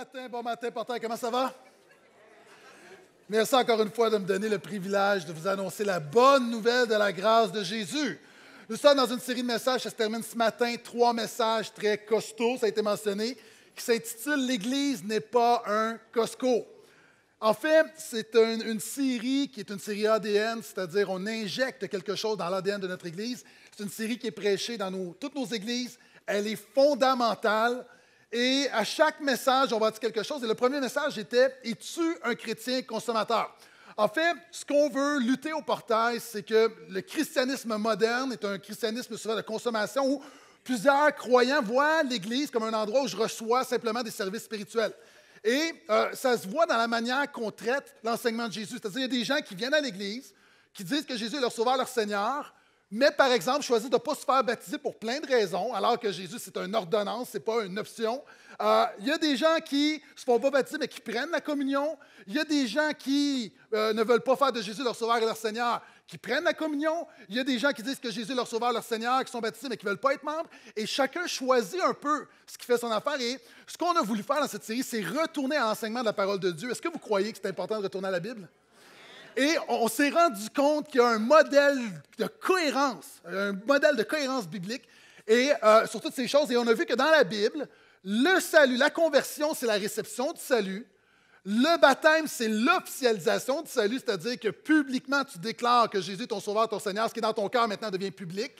matin, bon matin, comment ça va? Merci encore une fois de me donner le privilège de vous annoncer la bonne nouvelle de la grâce de Jésus. Nous sommes dans une série de messages, ça se termine ce matin, trois messages très costauds, ça a été mentionné, qui s'intitule L'Église n'est pas un Costco. En fait, c'est une, série qui est une série ADN, c'est-à-dire on injecte quelque chose dans l'ADN de notre Église. C'est une série qui est prêchée dans toutes nos églises. Elle est fondamentale. Et à chaque message, on va dire quelque chose. Et le premier message était Es-tu un chrétien consommateur En fait, ce qu'on veut lutter au portail, c'est que le christianisme moderne est un christianisme souvent de consommation où plusieurs croyants voient l'Église comme un endroit où je reçois simplement des services spirituels. Et euh, ça se voit dans la manière qu'on traite l'enseignement de Jésus. C'est-à-dire, il y a des gens qui viennent à l'Église, qui disent que Jésus est leur sauveur, leur Seigneur, mais par exemple choisit de ne pas se faire baptiser pour plein de raisons, alors que Jésus, c'est une ordonnance, ce n'est pas une option. Euh, il y a des gens qui ne se font pas baptiser, mais qui prennent la communion. Il y a des gens qui euh, ne veulent pas faire de Jésus leur sauveur et leur Seigneur, qui prennent la communion. Il y a des gens qui disent que Jésus leur sauveur, leur Seigneur, qui sont baptisés, mais qui ne veulent pas être membres. Et chacun choisit un peu ce qui fait son affaire. Et ce qu'on a voulu faire dans cette série, c'est retourner à l'enseignement de la parole de Dieu. Est-ce que vous croyez que c'est important de retourner à la Bible? Et on s'est rendu compte qu'il y a un modèle de cohérence, un modèle de cohérence biblique et, euh, sur toutes ces choses. Et on a vu que dans la Bible, le salut, la conversion, c'est la réception du salut. Le baptême, c'est l'officialisation du salut, c'est-à-dire que publiquement, tu déclares que Jésus est ton sauveur, ton Seigneur, ce qui est dans ton cœur maintenant devient public.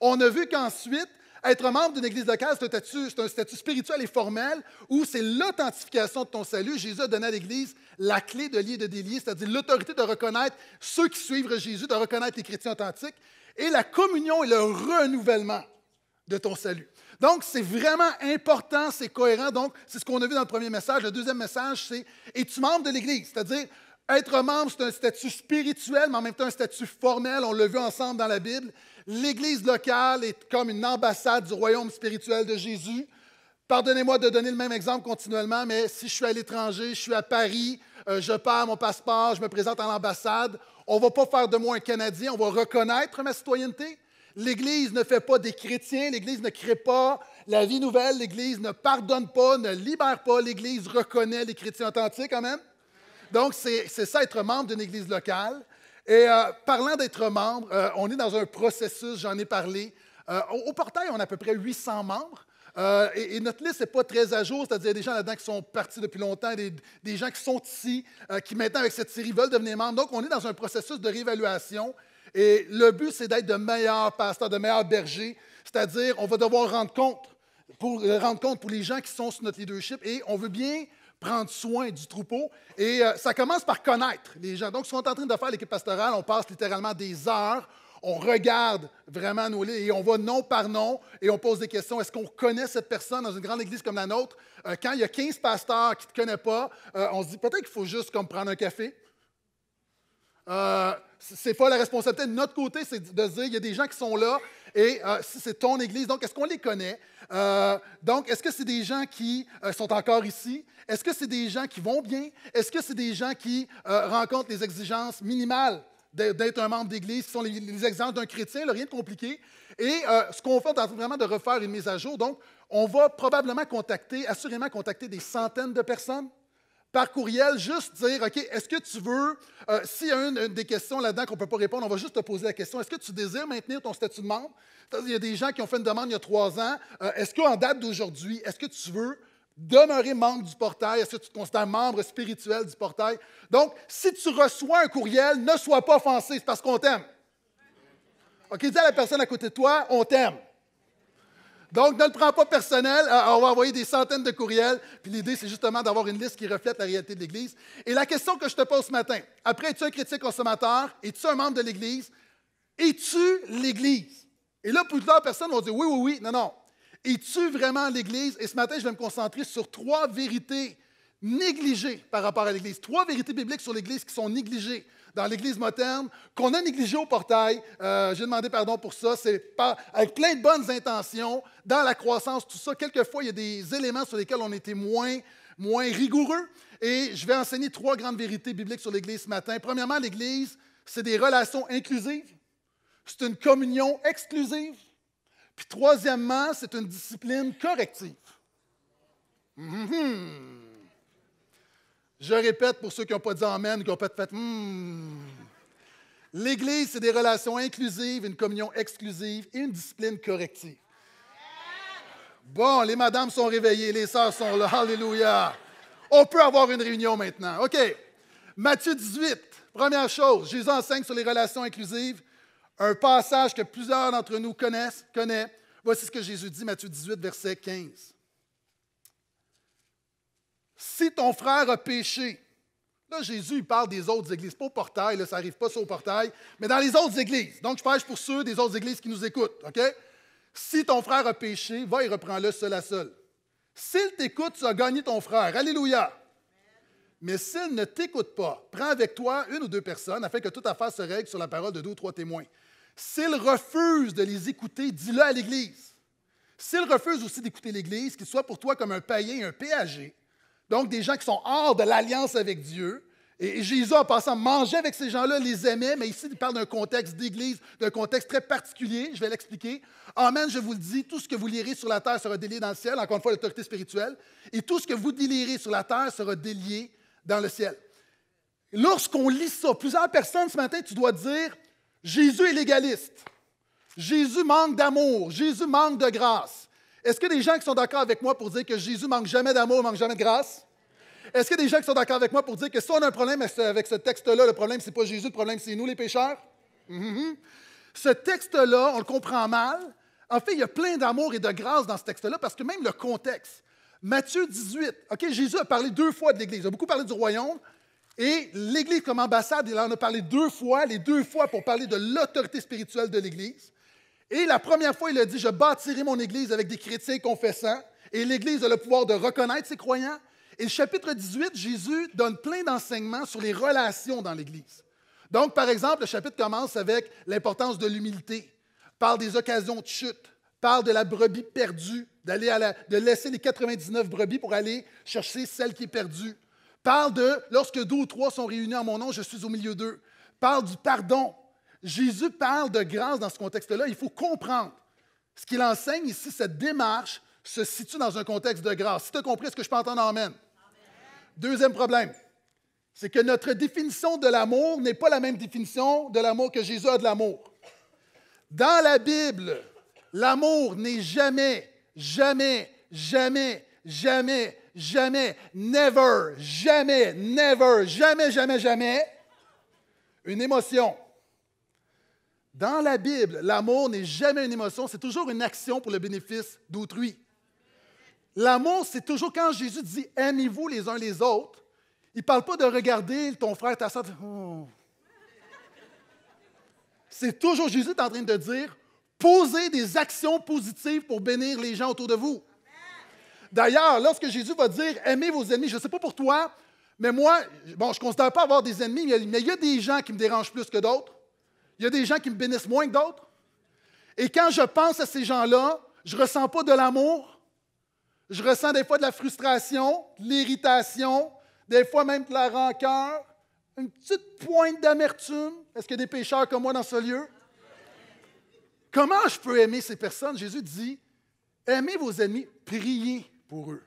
On a vu qu'ensuite, être membre d'une église locale, c'est un, statut, c'est un statut spirituel et formel où c'est l'authentification de ton salut. Jésus a donné à l'Église la clé de lier et de délier, c'est-à-dire l'autorité de reconnaître ceux qui suivent Jésus, de reconnaître les chrétiens authentiques, et la communion et le renouvellement de ton salut. Donc, c'est vraiment important, c'est cohérent. Donc, c'est ce qu'on a vu dans le premier message. Le deuxième message, c'est es-tu membre de l'Église? C'est-à-dire, être membre, c'est un statut spirituel, mais en même temps un statut formel. On l'a vu ensemble dans la Bible. L'Église locale est comme une ambassade du royaume spirituel de Jésus. Pardonnez-moi de donner le même exemple continuellement, mais si je suis à l'étranger, je suis à Paris, euh, je perds mon passeport, je me présente à l'ambassade, on ne va pas faire de moi un Canadien, on va reconnaître ma citoyenneté. L'Église ne fait pas des chrétiens, l'Église ne crée pas la vie nouvelle, l'Église ne pardonne pas, ne libère pas, l'Église reconnaît les chrétiens authentiques quand même. Donc, c'est ça être membre d'une Église locale. Et euh, parlant d'être membre, euh, on est dans un processus, j'en ai parlé. Euh, au, portail, on a à peu près 800 membres. Et, notre liste n'est pas très à jour, c'est-à-dire des gens là-dedans qui sont partis depuis longtemps, des, gens qui sont ici, qui maintenant avec cette série veulent devenir membres. Donc, on est dans un processus de réévaluation. Et le but, c'est d'être de meilleurs pasteurs, de meilleurs bergers, c'est-à-dire on va devoir rendre compte pour, rendre compte pour les gens qui sont sur notre leadership et on veut bien prendre soin du troupeau. Et euh, ça commence par connaître les gens. Donc, ce qu'on est en train de faire, l'équipe pastorale, on passe littéralement des heures, on regarde vraiment nos lits et on va nom par nom et on pose des questions. Est-ce qu'on connaît cette personne dans une grande église comme la nôtre? Euh, quand il y a 15 pasteurs qui ne te connaissent pas, euh, on se dit peut-être qu'il faut juste comme prendre un café. c'est pas la responsabilité de notre côté, c'est de dire il y a des gens qui sont là, et euh, si c'est ton Église, donc est-ce qu'on les connaît? Euh, donc, est-ce que c'est des gens qui euh, sont encore ici? Est-ce que c'est des gens qui vont bien? Est-ce que c'est des gens qui rencontrent les exigences minimales d'être un membre d'Église, Ce sont les, exemples exigences d'un chrétien, rien de compliqué? Et ce qu'on fait, c'est vraiment de refaire une mise à jour. Donc, on va probablement contacter, assurément contacter des centaines de personnes par courriel, juste dire, OK, est-ce que tu veux, euh, s'il y a une, des questions là-dedans qu'on ne peut pas répondre, on va juste te poser la question, est-ce que tu désires maintenir ton statut de membre? Il y a des gens qui ont fait une demande il y a trois ans. Euh, est-ce qu'en date d'aujourd'hui, est-ce que tu veux demeurer membre du portail? Est-ce que tu te considères membre spirituel du portail? Donc, si tu reçois un courriel, ne sois pas offensé, c'est parce qu'on t'aime. OK, dis à la personne à côté de toi, on t'aime. Donc, ne le prends pas personnel. Euh, on va envoyer des centaines de courriels. Puis l'idée, c'est justement d'avoir une liste qui reflète la réalité de l'Église. Et la question que je te pose ce matin, après, es-tu un critique consommateur? Es-tu un membre de l'Église? Es-tu l'Église? Et là, plusieurs personnes vont dire oui, oui, oui. Non, non. Es-tu vraiment l'Église? Et ce matin, je vais me concentrer sur trois vérités négligées par rapport à l'Église. Trois vérités bibliques sur l'Église qui sont négligées dans l'Église moderne, qu'on a négligées au portail. Euh, j'ai demandé pardon pour ça. C'est avec plein de bonnes intentions, dans la croissance, tout ça. Quelquefois, il y a des éléments sur lesquels on était moins, moins rigoureux. Et je vais enseigner trois grandes vérités bibliques sur l'Église ce matin. Premièrement, l'Église, c'est des relations inclusives. C'est une communion exclusive. Puis troisièmement, c'est une discipline corrective. Hum, hum, hum. Je répète pour ceux qui n'ont pas dit Amen, qui n'ont pas fait hmm. L'Église, c'est des relations inclusives, une communion exclusive et une discipline corrective. Bon, les madames sont réveillées, les sœurs sont là. Alléluia. On peut avoir une réunion maintenant. OK. Matthieu 18, première chose, Jésus enseigne sur les relations inclusives, un passage que plusieurs d'entre nous connaissent, connaissent. Voici ce que Jésus dit, Matthieu 18, verset 15. Si ton frère a péché, là Jésus il parle des autres églises, pas au portail, là, ça n'arrive pas sur le portail, mais dans les autres églises. Donc je prêche pour ceux des autres églises qui nous écoutent, OK? Si ton frère a péché, va et reprends-le seul à seul. S'il t'écoute, tu as gagné ton frère. Alléluia. Mais s'il ne t'écoute pas, prends avec toi une ou deux personnes afin que toute affaire se règle sur la parole de deux ou trois témoins. S'il refuse de les écouter, dis-le à l'Église. S'il refuse aussi d'écouter l'Église, qu'il soit pour toi comme un païen et un péager, donc, des gens qui sont hors de l'alliance avec Dieu. Et Jésus, en passant, mangeait avec ces gens-là, les aimait, mais ici, il parle d'un contexte d'église, d'un contexte très particulier. Je vais l'expliquer. Amen, je vous le dis, tout ce que vous lirez sur la terre sera délié dans le ciel. Encore une fois, l'autorité spirituelle. Et tout ce que vous délirez sur la terre sera délié dans le ciel. Lorsqu'on lit ça, plusieurs personnes ce matin, tu dois dire Jésus est légaliste. Jésus manque d'amour. Jésus manque de grâce. Est-ce qu'il y a des gens qui sont d'accord avec moi pour dire que Jésus manque jamais d'amour, manque jamais de grâce? Est-ce qu'il y a des gens qui sont d'accord avec moi pour dire que si on a un problème avec ce texte-là, le problème, c'est pas Jésus, le problème, c'est nous, les pécheurs? Mm-hmm. Ce texte-là, on le comprend mal. En fait, il y a plein d'amour et de grâce dans ce texte-là parce que même le contexte. Matthieu 18, OK, Jésus a parlé deux fois de l'Église. Il a beaucoup parlé du royaume. Et l'Église comme ambassade, il en a parlé deux fois, les deux fois pour parler de l'autorité spirituelle de l'Église. Et la première fois, il a dit, je bâtirai mon Église avec des chrétiens confessants. Et l'Église a le pouvoir de reconnaître ses croyants. Et le chapitre 18, Jésus donne plein d'enseignements sur les relations dans l'Église. Donc, par exemple, le chapitre commence avec l'importance de l'humilité, parle des occasions de chute, parle de la brebis perdue, d'aller de laisser les 99 brebis pour aller chercher celle qui est perdue, parle de lorsque deux ou trois sont réunis en mon nom, je suis au milieu d'eux, parle du pardon, Jésus parle de grâce dans ce contexte-là. Il faut comprendre. Ce qu'il enseigne ici, cette démarche, se situe dans un contexte de grâce. Si tu as compris ce que je peux entendre, amène. amen. Deuxième problème, c'est que notre définition de l'amour n'est pas la même définition de l'amour que Jésus a de l'amour. Dans la Bible, l'amour n'est jamais, jamais, jamais, jamais, jamais, never, jamais, never, jamais, jamais, jamais une émotion, dans la Bible, l'amour n'est jamais une émotion, c'est toujours une action pour le bénéfice d'autrui. L'amour, c'est toujours quand Jésus dit aimez-vous les uns les autres, il ne parle pas de regarder ton frère, ta soeur. Oh. C'est toujours Jésus est en train de dire posez des actions positives pour bénir les gens autour de vous. D'ailleurs, lorsque Jésus va dire aimez vos ennemis, je ne sais pas pour toi, mais moi, bon, je ne considère pas avoir des ennemis, mais il y a des gens qui me dérangent plus que d'autres. Il y a des gens qui me bénissent moins que d'autres. Et quand je pense à ces gens-là, je ne ressens pas de l'amour. Je ressens des fois de la frustration, de l'irritation, des fois même de la rancœur, une petite pointe d'amertume. Est-ce qu'il y a des pécheurs comme moi dans ce lieu? Comment je peux aimer ces personnes? Jésus dit, aimez vos ennemis, priez pour eux.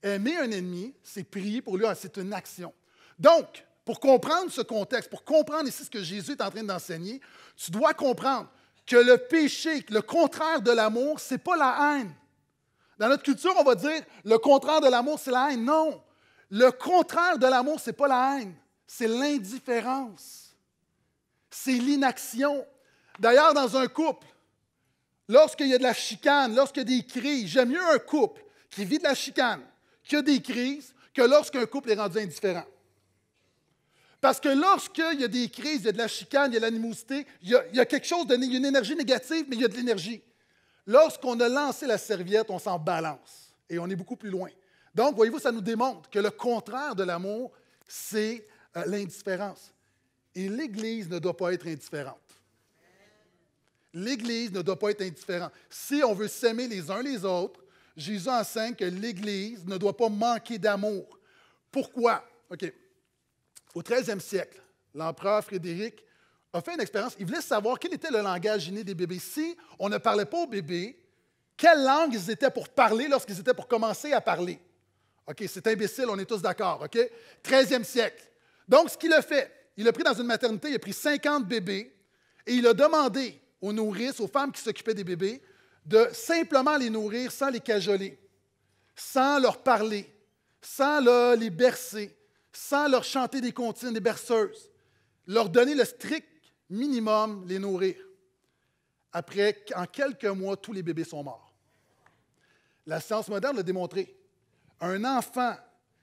Aimer un ennemi, c'est prier pour lui, hein, c'est une action. Donc, pour comprendre ce contexte, pour comprendre ici ce que Jésus est en train d'enseigner, tu dois comprendre que le péché, le contraire de l'amour, ce n'est pas la haine. Dans notre culture, on va dire le contraire de l'amour, c'est la haine. Non, le contraire de l'amour, ce n'est pas la haine, c'est l'indifférence. C'est l'inaction. D'ailleurs, dans un couple, lorsqu'il y a de la chicane, lorsqu'il y a des crises, j'aime mieux un couple qui vit de la chicane que des crises que lorsqu'un couple est rendu indifférent. Parce que lorsqu'il y a des crises, il y a de la chicane, il y a de l'animosité, il, y a, quelque chose, il y a une énergie négative, mais il y a de l'énergie. Lorsqu'on a lancé la serviette, on s'en balance et on est beaucoup plus loin. Donc, voyez-vous, ça nous démontre que le contraire de l'amour, c'est euh, l'indifférence. Et l'Église ne doit pas être indifférente. L'Église ne doit pas être indifférente. Si on veut s'aimer les uns les autres, Jésus enseigne que l'Église ne doit pas manquer d'amour. Pourquoi? OK au 13e siècle, l'empereur Frédéric a fait une expérience. Il voulait savoir quel était le langage inné des bébés. Si on ne parlait pas aux bébés, quelle langue ils étaient pour parler lorsqu'ils étaient pour commencer à parler. OK, c'est imbécile, on est tous d'accord, OK? 13e siècle. Donc, ce qu'il a fait, il a pris dans une maternité, il a pris 50 bébés et il a demandé aux nourrices, aux femmes qui s'occupaient des bébés, de simplement les nourrir sans les cajoler, sans leur parler, sans les bercer, sans leur chanter des comptines, des berceuses, leur donner le strict minimum, les nourrir. Après, en quelques mois, tous les bébés sont morts. La science moderne l'a démontré. Un enfant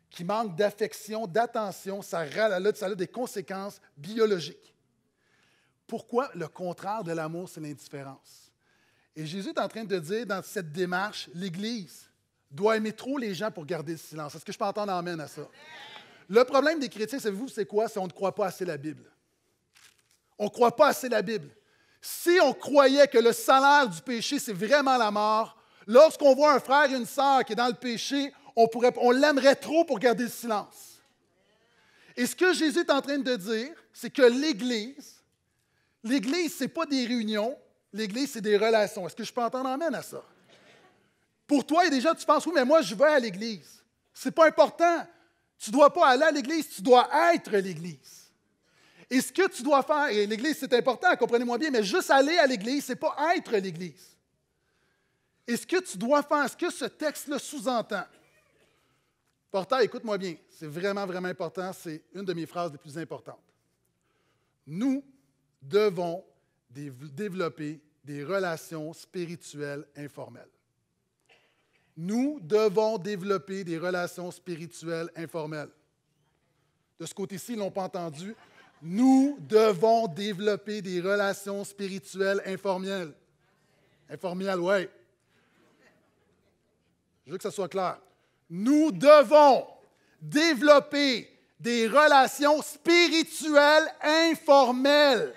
qui manque d'affection, d'attention, ça a des conséquences biologiques. Pourquoi le contraire de l'amour, c'est l'indifférence? Et Jésus est en train de dire dans cette démarche, l'Église doit aimer trop les gens pour garder le silence. Est-ce que je peux entendre amène à ça? Le problème des chrétiens, savez-vous, c'est quoi? C'est qu'on ne croit pas assez la Bible. On ne croit pas assez la Bible. Si on croyait que le salaire du péché, c'est vraiment la mort, lorsqu'on voit un frère et une sœur qui est dans le péché, on, l'aimerait trop pour garder le silence. Et ce que Jésus est en train de dire, c'est que l'Église, l'Église, ce n'est pas des réunions, l'Église, c'est des relations. Est-ce que je peux entendre amène à ça? Pour toi, déjà, tu penses, oui, mais moi, je vais à l'Église. Ce n'est pas important. Tu ne dois pas aller à l'Église, tu dois être l'Église. Et ce que tu dois faire, et l'Église, c'est important, comprenez-moi bien, mais juste aller à l'Église, ce n'est pas être l'Église. Et ce que tu dois faire, ce que ce texte le sous-entend, pourtant écoute-moi bien, c'est vraiment, vraiment important, c'est une de mes phrases les plus importantes. Nous devons développer des relations spirituelles informelles. Nous devons développer des relations spirituelles informelles. De ce côté-ci, ils ne l'ont pas entendu. Nous devons développer des relations spirituelles informelles. Informelles, oui. Je veux que ça soit clair. Nous devons développer des relations spirituelles informelles.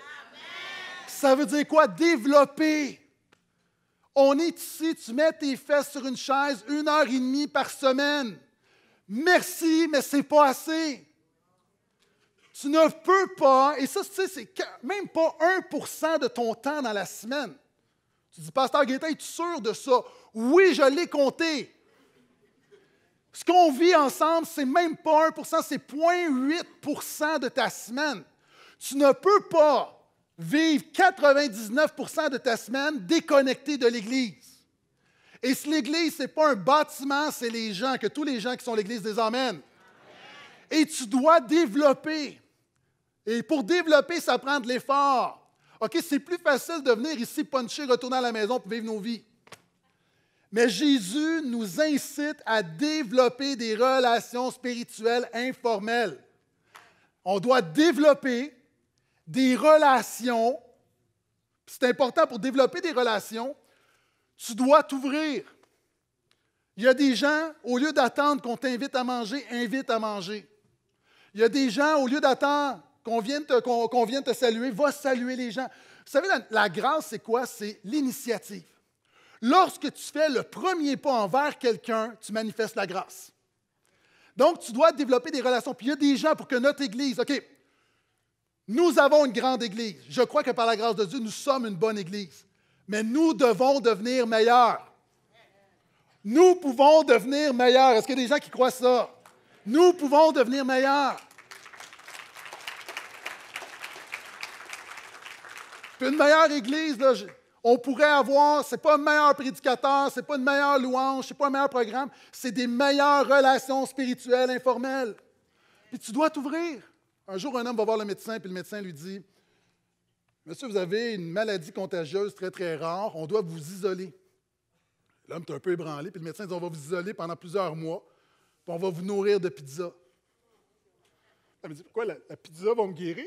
Ça veut dire quoi? Développer. On est ici, tu mets tes fesses sur une chaise une heure et demie par semaine. Merci, mais c'est pas assez. Tu ne peux pas, et ça, tu sais, c'est même pas 1 de ton temps dans la semaine. Tu dis, Pasteur tu es-tu sûr de ça? Oui, je l'ai compté. Ce qu'on vit ensemble, c'est même pas 1 c'est 0,8 de ta semaine. Tu ne peux pas vivre 99 de ta semaine déconnecté de l'Église. Et si l'Église, ce n'est pas un bâtiment, c'est les gens, que tous les gens qui sont l'Église les emmènent. Et tu dois développer. Et pour développer, ça prend de l'effort. OK, c'est plus facile de venir ici puncher, retourner à la maison pour vivre nos vies. Mais Jésus nous incite à développer des relations spirituelles informelles. On doit développer des relations, c'est important pour développer des relations, tu dois t'ouvrir. Il y a des gens, au lieu d'attendre qu'on t'invite à manger, invite à manger. Il y a des gens, au lieu d'attendre qu'on vienne, te, saluer, va saluer les gens. Vous savez, la, grâce, c'est quoi? C'est l'initiative. Lorsque tu fais le premier pas envers quelqu'un, tu manifestes la grâce. Donc, tu dois développer des relations. Puis il y a des gens pour que notre Église, OK, nous avons une grande Église. Je crois que par la grâce de Dieu, nous sommes une bonne Église. Mais nous devons devenir meilleurs. Nous pouvons devenir meilleurs. Est-ce qu'il y a des gens qui croient ça? Nous pouvons devenir meilleurs. une meilleure Église, on pourrait avoir, c'est pas un meilleur prédicateur, c'est pas une meilleure louange, c'est pas un meilleur programme, c'est des meilleures relations spirituelles informelles. Puis tu dois t'ouvrir. Un jour, un homme va voir le médecin, puis le médecin lui dit Monsieur, vous avez une maladie contagieuse très, très rare, on doit vous isoler. L'homme est un peu ébranlé, puis le médecin dit On va vous isoler pendant plusieurs mois, puis on va vous nourrir de pizza. Elle me dit Pourquoi la, pizza va me guérir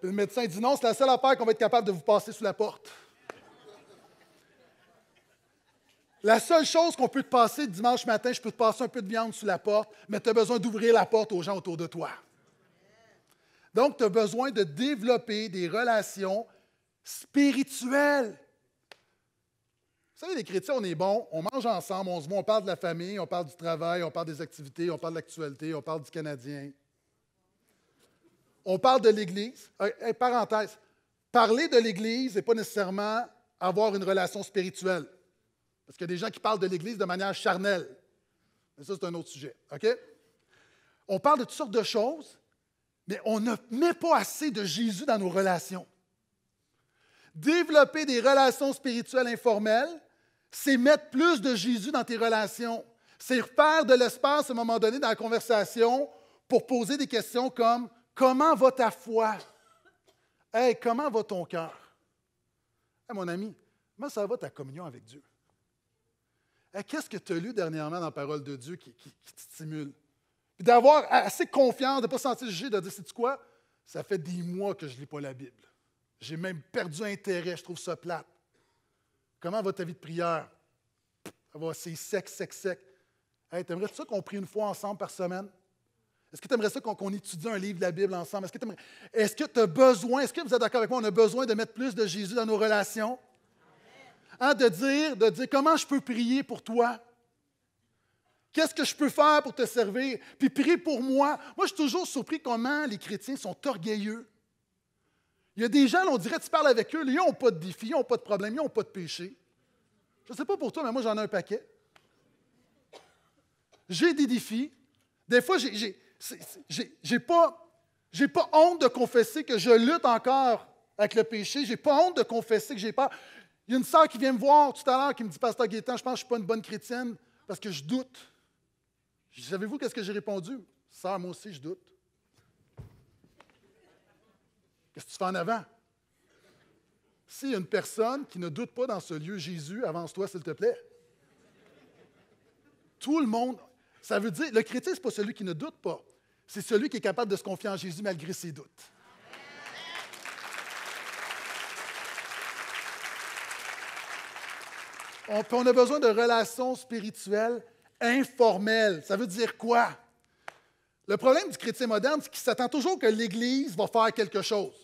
Puis le médecin dit Non, c'est la seule affaire qu'on va être capable de vous passer sous la porte. La seule chose qu'on peut te passer dimanche matin, je peux te passer un peu de viande sous la porte, mais tu as besoin d'ouvrir la porte aux gens autour de toi. Donc, tu as besoin de développer des relations spirituelles. Vous savez, les chrétiens, on est bons, on mange ensemble, on se voit, on parle de la famille, on parle du travail, on parle des activités, on parle de l'actualité, on parle du Canadien. On parle de l'Église. Euh, parenthèse, parler de l'Église n'est pas nécessairement avoir une relation spirituelle. Parce qu'il y a des gens qui parlent de l'Église de manière charnelle. Mais ça, c'est un autre sujet. OK? On parle de toutes sortes de choses mais on ne met pas assez de Jésus dans nos relations. Développer des relations spirituelles informelles, c'est mettre plus de Jésus dans tes relations. C'est faire de l'espace à un moment donné dans la conversation pour poser des questions comme Comment va ta foi? Hey, comment va ton cœur? Hey, mon ami, comment ça va ta communion avec Dieu? Qu'est-ce que tu as lu dernièrement dans la parole de Dieu qui te stimule? d'avoir assez confiance, de ne pas sentir jugé, de dire, c'est quoi? Ça fait des mois que je ne lis pas la Bible. J'ai même perdu intérêt, je trouve ça plate. Comment va ta vie de prière? c'est sec, sec, sec. Hey, t'aimerais-tu ça qu'on prie une fois ensemble par semaine? Est-ce que tu aimerais ça qu'on, étudie un livre de la Bible ensemble? Est-ce que tu as besoin, est-ce que vous êtes d'accord avec moi, on a besoin de mettre plus de Jésus dans nos relations? Hein, de, dire, de dire comment je peux prier pour toi? Qu'est-ce que je peux faire pour te servir? Puis prie pour moi. Moi, je suis toujours surpris comment les chrétiens sont orgueilleux. Il y a des gens, on dirait, tu parles avec eux, ils n'ont pas de défis, ils n'ont pas de problèmes, ils n'ont pas de péché. Je ne sais pas pour toi, mais moi, j'en ai un paquet. J'ai des défis. Des fois, j'ai n'ai pas, honte de confesser que je lutte encore avec le péché. J'ai pas honte de confesser que j'ai pas... Il y a une sœur qui vient me voir tout à l'heure qui me dit Pasteur Gaétan, je pense que je ne suis pas une bonne chrétienne parce que je doute savez-vous qu'est-ce que j'ai répondu? Sœur, moi aussi, je doute. Qu'est-ce que tu fais en avant? S'il y a une personne qui ne doute pas dans ce lieu, Jésus, avance-toi, s'il te plaît. Tout le monde, ça veut dire, le chrétien, ce n'est pas celui qui ne doute pas, c'est celui qui est capable de se confier en Jésus malgré ses doutes. on a besoin de relations spirituelles informel. Ça veut dire quoi? Le problème du chrétien moderne, c'est qu'il s'attend toujours que l'Église va faire quelque chose.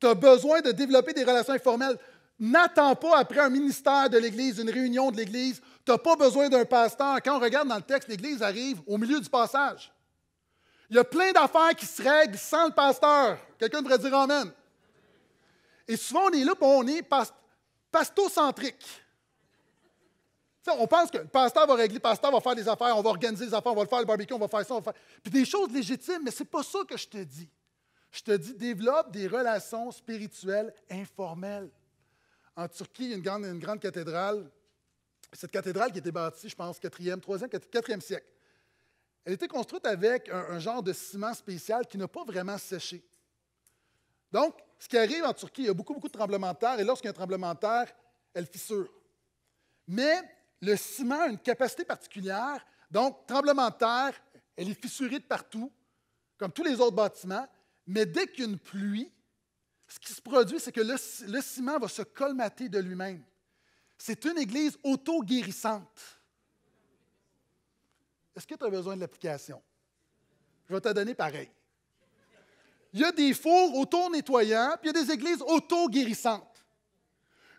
Tu as besoin de développer des relations informelles. N'attends pas après un ministère de l'Église, une réunion de l'Église. Tu n'as pas besoin d'un pasteur. Quand on regarde dans le texte, l'Église arrive au milieu du passage. Il y a plein d'affaires qui se règlent sans le pasteur. Quelqu'un devrait dire Amen. Et souvent, on est là, on est pastocentrique on pense que le pasteur va régler, le pasteur va faire des affaires, on va organiser des affaires, on va le faire, le barbecue, on va faire ça, on va faire. Puis des choses légitimes, mais ce n'est pas ça que je te dis. Je te dis, développe des relations spirituelles informelles. En Turquie, il y a une grande, une grande cathédrale. Cette cathédrale qui a été bâtie, je pense, 4e, 3e, 4e siècle. Elle a été construite avec un, un genre de ciment spécial qui n'a pas vraiment séché. Donc, ce qui arrive en Turquie, il y a beaucoup, beaucoup de tremblements de terre, et lorsqu'il y a un tremblement de terre, elle fissure. Mais le ciment a une capacité particulière. Donc, tremblement de terre, elle est fissurée de partout, comme tous les autres bâtiments. Mais dès qu'il y a une pluie, ce qui se produit, c'est que le, ciment va se colmater de lui-même. C'est une église auto-guérissante. Est-ce que tu as besoin de l'application? Je vais te donner pareil. Il y a des fours auto-nettoyants, puis il y a des églises auto-guérissantes.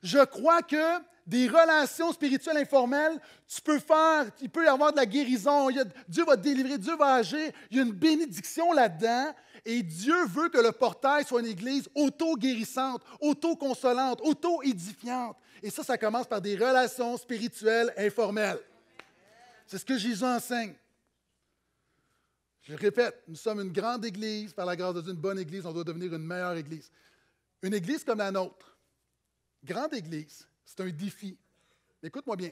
Je crois que des relations spirituelles informelles, tu peux faire, il peut y avoir de la guérison, Dieu va te délivrer, Dieu va agir, il y a une bénédiction là-dedans. Et Dieu veut que le portail soit une église auto-guérissante, auto-consolante, auto-édifiante. Et ça, ça commence par des relations spirituelles informelles. C'est ce que Jésus enseigne. Je répète, nous sommes une grande église, par la grâce de Dieu, une bonne église, on doit devenir une meilleure église. Une église comme la nôtre, grande église, c'est un défi. Écoute-moi bien.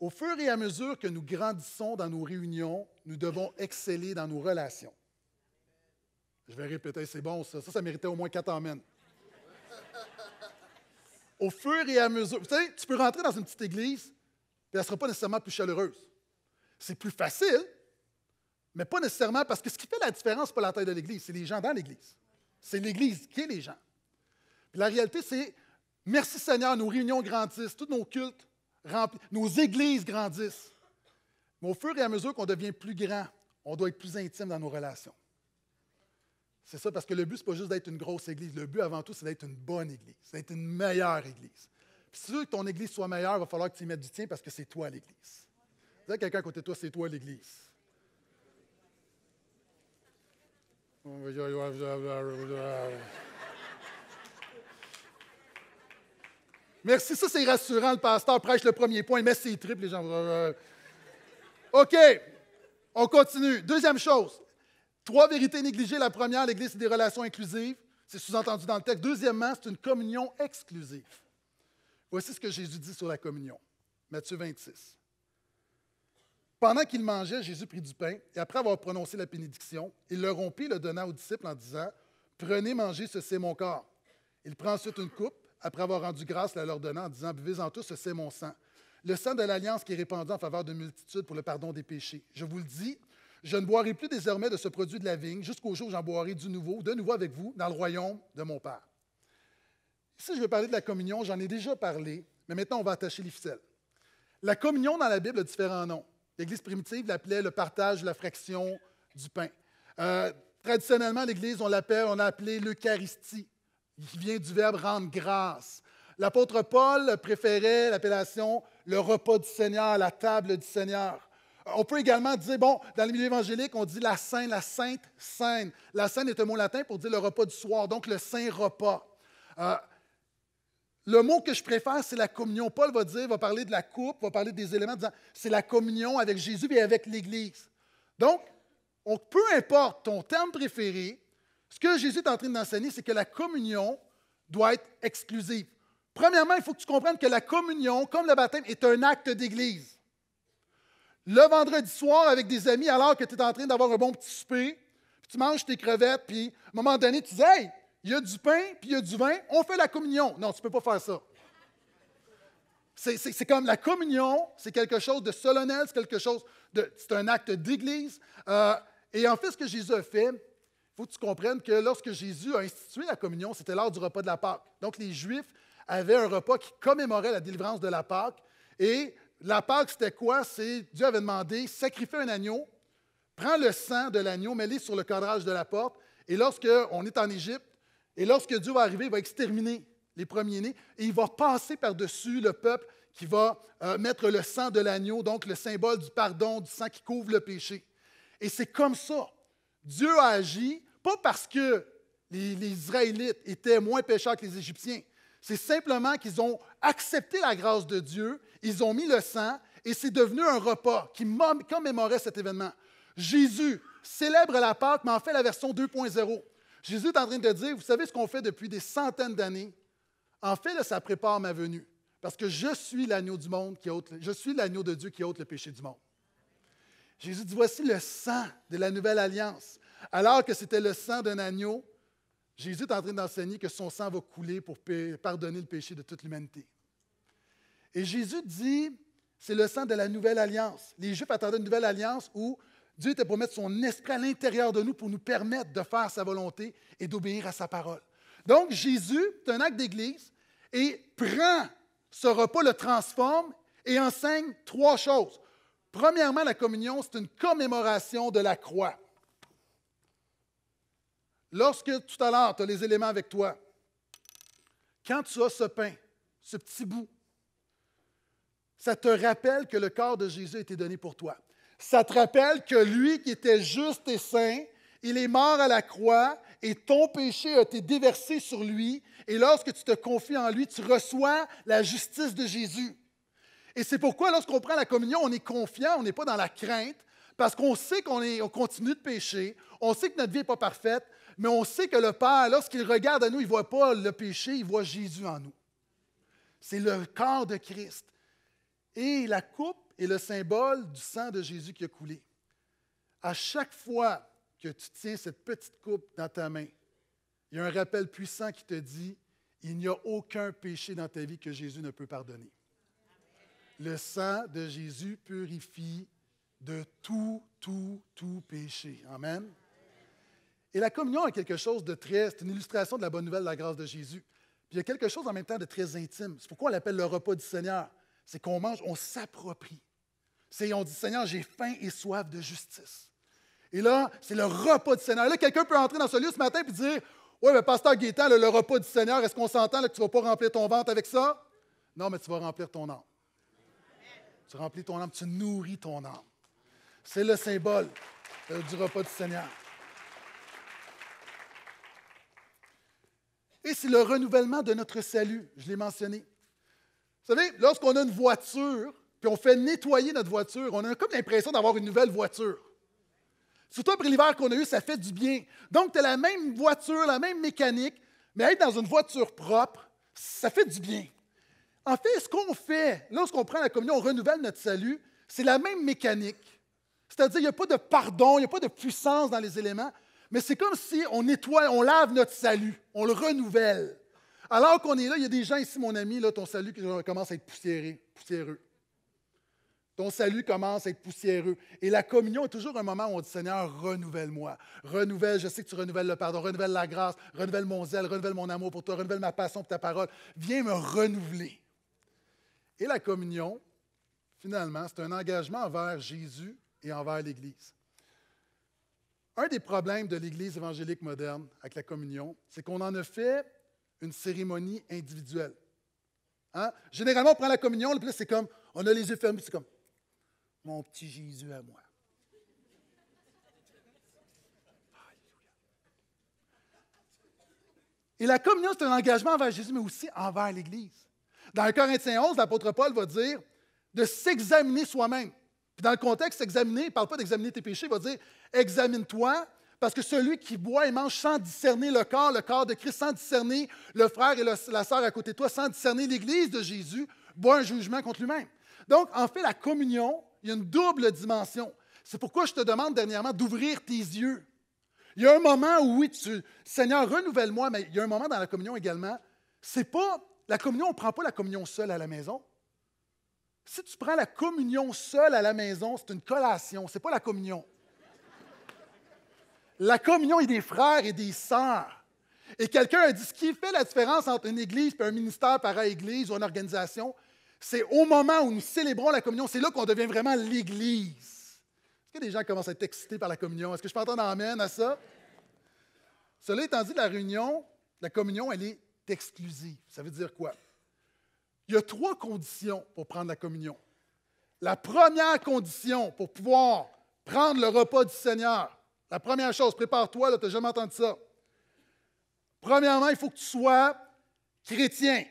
Au fur et à mesure que nous grandissons dans nos réunions, nous devons exceller dans nos relations. Je vais répéter, c'est bon ça. Ça, ça méritait au moins quatre amènes. Au fur et à mesure, tu sais, tu peux rentrer dans une petite église, mais elle ne sera pas nécessairement plus chaleureuse. C'est plus facile, mais pas nécessairement parce que ce qui fait la différence, ce pas la taille de l'église, c'est les gens dans l'église. C'est l'église qui est les gens. la réalité, c'est Merci Seigneur, nos réunions grandissent, tous nos cultes remplissent, nos églises grandissent. Mais au fur et à mesure qu'on devient plus grand, on doit être plus intime dans nos relations. C'est ça, parce que le but, ce n'est pas juste d'être une grosse église. Le but, avant tout, c'est d'être une bonne église, d'être une meilleure église. Puis si tu veux que ton église soit meilleure, il va falloir que tu y mettes du tien parce que c'est toi l'église. quelqu'un à côté de toi, c'est toi l'église. Merci, ça c'est rassurant, le pasteur prêche le premier point, mais c'est triple, les gens. Euh, OK, on continue. Deuxième chose, trois vérités négligées. La première, l'Église, c'est des relations inclusives. C'est sous-entendu dans le texte. Deuxièmement, c'est une communion exclusive. Voici ce que Jésus dit sur la communion. Matthieu 26. Pendant qu'il mangeait, Jésus prit du pain et après avoir prononcé la bénédiction, il le rompit, le donna aux disciples en disant Prenez, mangez, ceci est mon corps. Il prend ensuite une coupe après avoir rendu grâce, à leur en disant Buvez-en tous, c'est mon sang. Le sang de l'Alliance qui est répandu en faveur de multitudes pour le pardon des péchés. Je vous le dis, je ne boirai plus désormais de ce produit de la vigne jusqu'au jour où j'en boirai du nouveau, de nouveau avec vous, dans le royaume de mon Père. Si je veux parler de la communion, j'en ai déjà parlé, mais maintenant on va attacher les ficelles. La communion dans la Bible a différents noms. L'Église primitive l'appelait le partage, la fraction du pain. Euh, traditionnellement, l'Église, on l'appelait l'Eucharistie vient du verbe rendre grâce. L'apôtre Paul préférait l'appellation le repas du Seigneur, la table du Seigneur. On peut également dire, bon, dans le milieu évangélique, on dit la sainte, la sainte, sainte. La scène est un mot latin pour dire le repas du soir, donc le saint repas. Euh, le mot que je préfère, c'est la communion. Paul va dire, va parler de la coupe, va parler des éléments, disant c'est la communion avec Jésus et avec l'Église. Donc, on, peu importe ton terme préféré, ce que Jésus est en train d'enseigner, c'est que la communion doit être exclusive. Premièrement, il faut que tu comprennes que la communion, comme le baptême, est un acte d'Église. Le vendredi soir, avec des amis, alors que tu es en train d'avoir un bon petit souper, tu manges tes crevettes, puis à un moment donné, tu dis Hey, il y a du pain, puis il y a du vin, on fait la communion. Non, tu ne peux pas faire ça. C'est comme la communion, c'est quelque chose de solennel, c'est quelque chose de. C'est un acte d'Église. Euh, et en fait, ce que Jésus a fait, faut que tu comprennes que lorsque Jésus a institué la communion, c'était l'heure du repas de la Pâque. Donc, les Juifs avaient un repas qui commémorait la délivrance de la Pâque. Et la Pâque, c'était quoi? C'est Dieu avait demandé sacrifier un agneau, prends le sang de l'agneau, mets-le sur le cadrage de la porte. Et lorsqu'on est en Égypte, et lorsque Dieu va arriver, il va exterminer les premiers-nés et il va passer par-dessus le peuple qui va euh, mettre le sang de l'agneau, donc le symbole du pardon, du sang qui couvre le péché. Et c'est comme ça. Dieu a agi pas parce que les, Israélites étaient moins pécheurs que les Égyptiens. C'est simplement qu'ils ont accepté la grâce de Dieu, ils ont mis le sang et c'est devenu un repas qui commémorait cet événement. Jésus célèbre la Pâque, mais en fait la version 2.0. Jésus est en train de dire, vous savez ce qu'on fait depuis des centaines d'années? En fait, ça prépare ma venue, parce que je suis l'agneau du monde qui ôte, je suis l'agneau de Dieu qui ôte le péché du monde. Jésus dit, voici le sang de la nouvelle alliance. Alors que c'était le sang d'un agneau, Jésus est en train d'enseigner que son sang va couler pour pardonner le péché de toute l'humanité. Et Jésus dit, c'est le sang de la nouvelle alliance. Les Juifs attendaient une nouvelle alliance où Dieu était pour mettre son esprit à l'intérieur de nous pour nous permettre de faire sa volonté et d'obéir à sa parole. Donc Jésus, c'est un acte d'Église, et prend ce repas, le transforme et enseigne trois choses. Premièrement, la communion, c'est une commémoration de la croix. Lorsque tout à l'heure, tu as les éléments avec toi, quand tu as ce pain, ce petit bout, ça te rappelle que le corps de Jésus a été donné pour toi. Ça te rappelle que lui qui était juste et saint, il est mort à la croix et ton péché a été déversé sur lui. Et lorsque tu te confies en lui, tu reçois la justice de Jésus. Et c'est pourquoi lorsqu'on prend la communion, on est confiant, on n'est pas dans la crainte, parce qu'on sait qu'on on continue de pécher, on sait que notre vie n'est pas parfaite, mais on sait que le Père, lorsqu'il regarde à nous, il ne voit pas le péché, il voit Jésus en nous. C'est le corps de Christ. Et la coupe est le symbole du sang de Jésus qui a coulé. À chaque fois que tu tiens cette petite coupe dans ta main, il y a un rappel puissant qui te dit, il n'y a aucun péché dans ta vie que Jésus ne peut pardonner. Le sang de Jésus purifie de tout, tout, tout péché. Amen. Et la communion est quelque chose de très. C'est une illustration de la bonne nouvelle de la grâce de Jésus. Puis il y a quelque chose en même temps de très intime. C'est pourquoi on l'appelle le repas du Seigneur. C'est qu'on mange, on s'approprie. C'est on dit Seigneur, j'ai faim et soif de justice. Et là, c'est le repas du Seigneur. Là, quelqu'un peut entrer dans ce lieu ce matin et dire Oui, mais pasteur Gaétan, le, repas du Seigneur, est-ce qu'on s'entend que tu ne vas pas remplir ton ventre avec ça Non, mais tu vas remplir ton âme. Tu remplis ton âme, tu nourris ton âme. C'est le symbole euh, du repas du Seigneur. Et c'est le renouvellement de notre salut, je l'ai mentionné. Vous savez, lorsqu'on a une voiture, puis on fait nettoyer notre voiture, on a comme l'impression d'avoir une nouvelle voiture. Surtout après l'hiver qu'on a eu, ça fait du bien. Donc, tu as la même voiture, la même mécanique, mais être dans une voiture propre, ça fait du bien. En fait, ce qu'on fait lorsqu'on prend la communion, on renouvelle notre salut, c'est la même mécanique. C'est-à-dire, il n'y a pas de pardon, il n'y a pas de puissance dans les éléments, mais c'est comme si on nettoie, on lave notre salut, on le renouvelle. Alors qu'on est là, il y a des gens ici, mon ami, là, ton salut commence à être poussiéré, poussiéreux. Ton salut commence à être poussiéreux. Et la communion est toujours un moment où on dit Seigneur, renouvelle-moi. Renouvelle, je sais que tu renouvelles le pardon, renouvelle la grâce, renouvelle mon zèle, renouvelle mon amour pour toi, renouvelle ma passion pour ta parole. Viens me renouveler. Et la communion, finalement, c'est un engagement envers Jésus et envers l'Église. Un des problèmes de l'Église évangélique moderne avec la communion, c'est qu'on en a fait une cérémonie individuelle. Hein? Généralement, on prend la communion, le plus c'est comme, on a les yeux fermés, c'est comme, mon petit Jésus à moi. Et la communion, c'est un engagement envers Jésus, mais aussi envers l'Église. Dans 1 Corinthiens 11, l'apôtre Paul va dire de s'examiner soi-même dans le contexte, examiner, il ne parle pas d'examiner tes péchés, il va dire examine-toi, parce que celui qui boit et mange sans discerner le corps, le corps de Christ, sans discerner le frère et la sœur à côté de toi, sans discerner l'Église de Jésus, boit un jugement contre lui-même. Donc, en fait, la communion, il y a une double dimension. C'est pourquoi je te demande dernièrement d'ouvrir tes yeux. Il y a un moment où, oui, tu, Seigneur, renouvelle-moi, mais il y a un moment dans la communion également. C'est pas, la communion, on ne prend pas la communion seule à la maison. Si tu prends la communion seule à la maison, c'est une collation, ce n'est pas la communion. La communion est des frères et des sœurs. Et quelqu'un a dit ce qui fait la différence entre une église et un ministère par église ou une organisation, c'est au moment où nous célébrons la communion, c'est là qu'on devient vraiment l'église. Est-ce que des gens commencent à être excités par la communion? Est-ce que je peux entendre amène à ça? Cela étant dit, la réunion, la communion, elle est exclusive. Ça veut dire quoi? Il y a trois conditions pour prendre la communion. La première condition pour pouvoir prendre le repas du Seigneur, la première chose, prépare-toi, tu n'as jamais entendu ça. Premièrement, il faut que tu sois chrétien.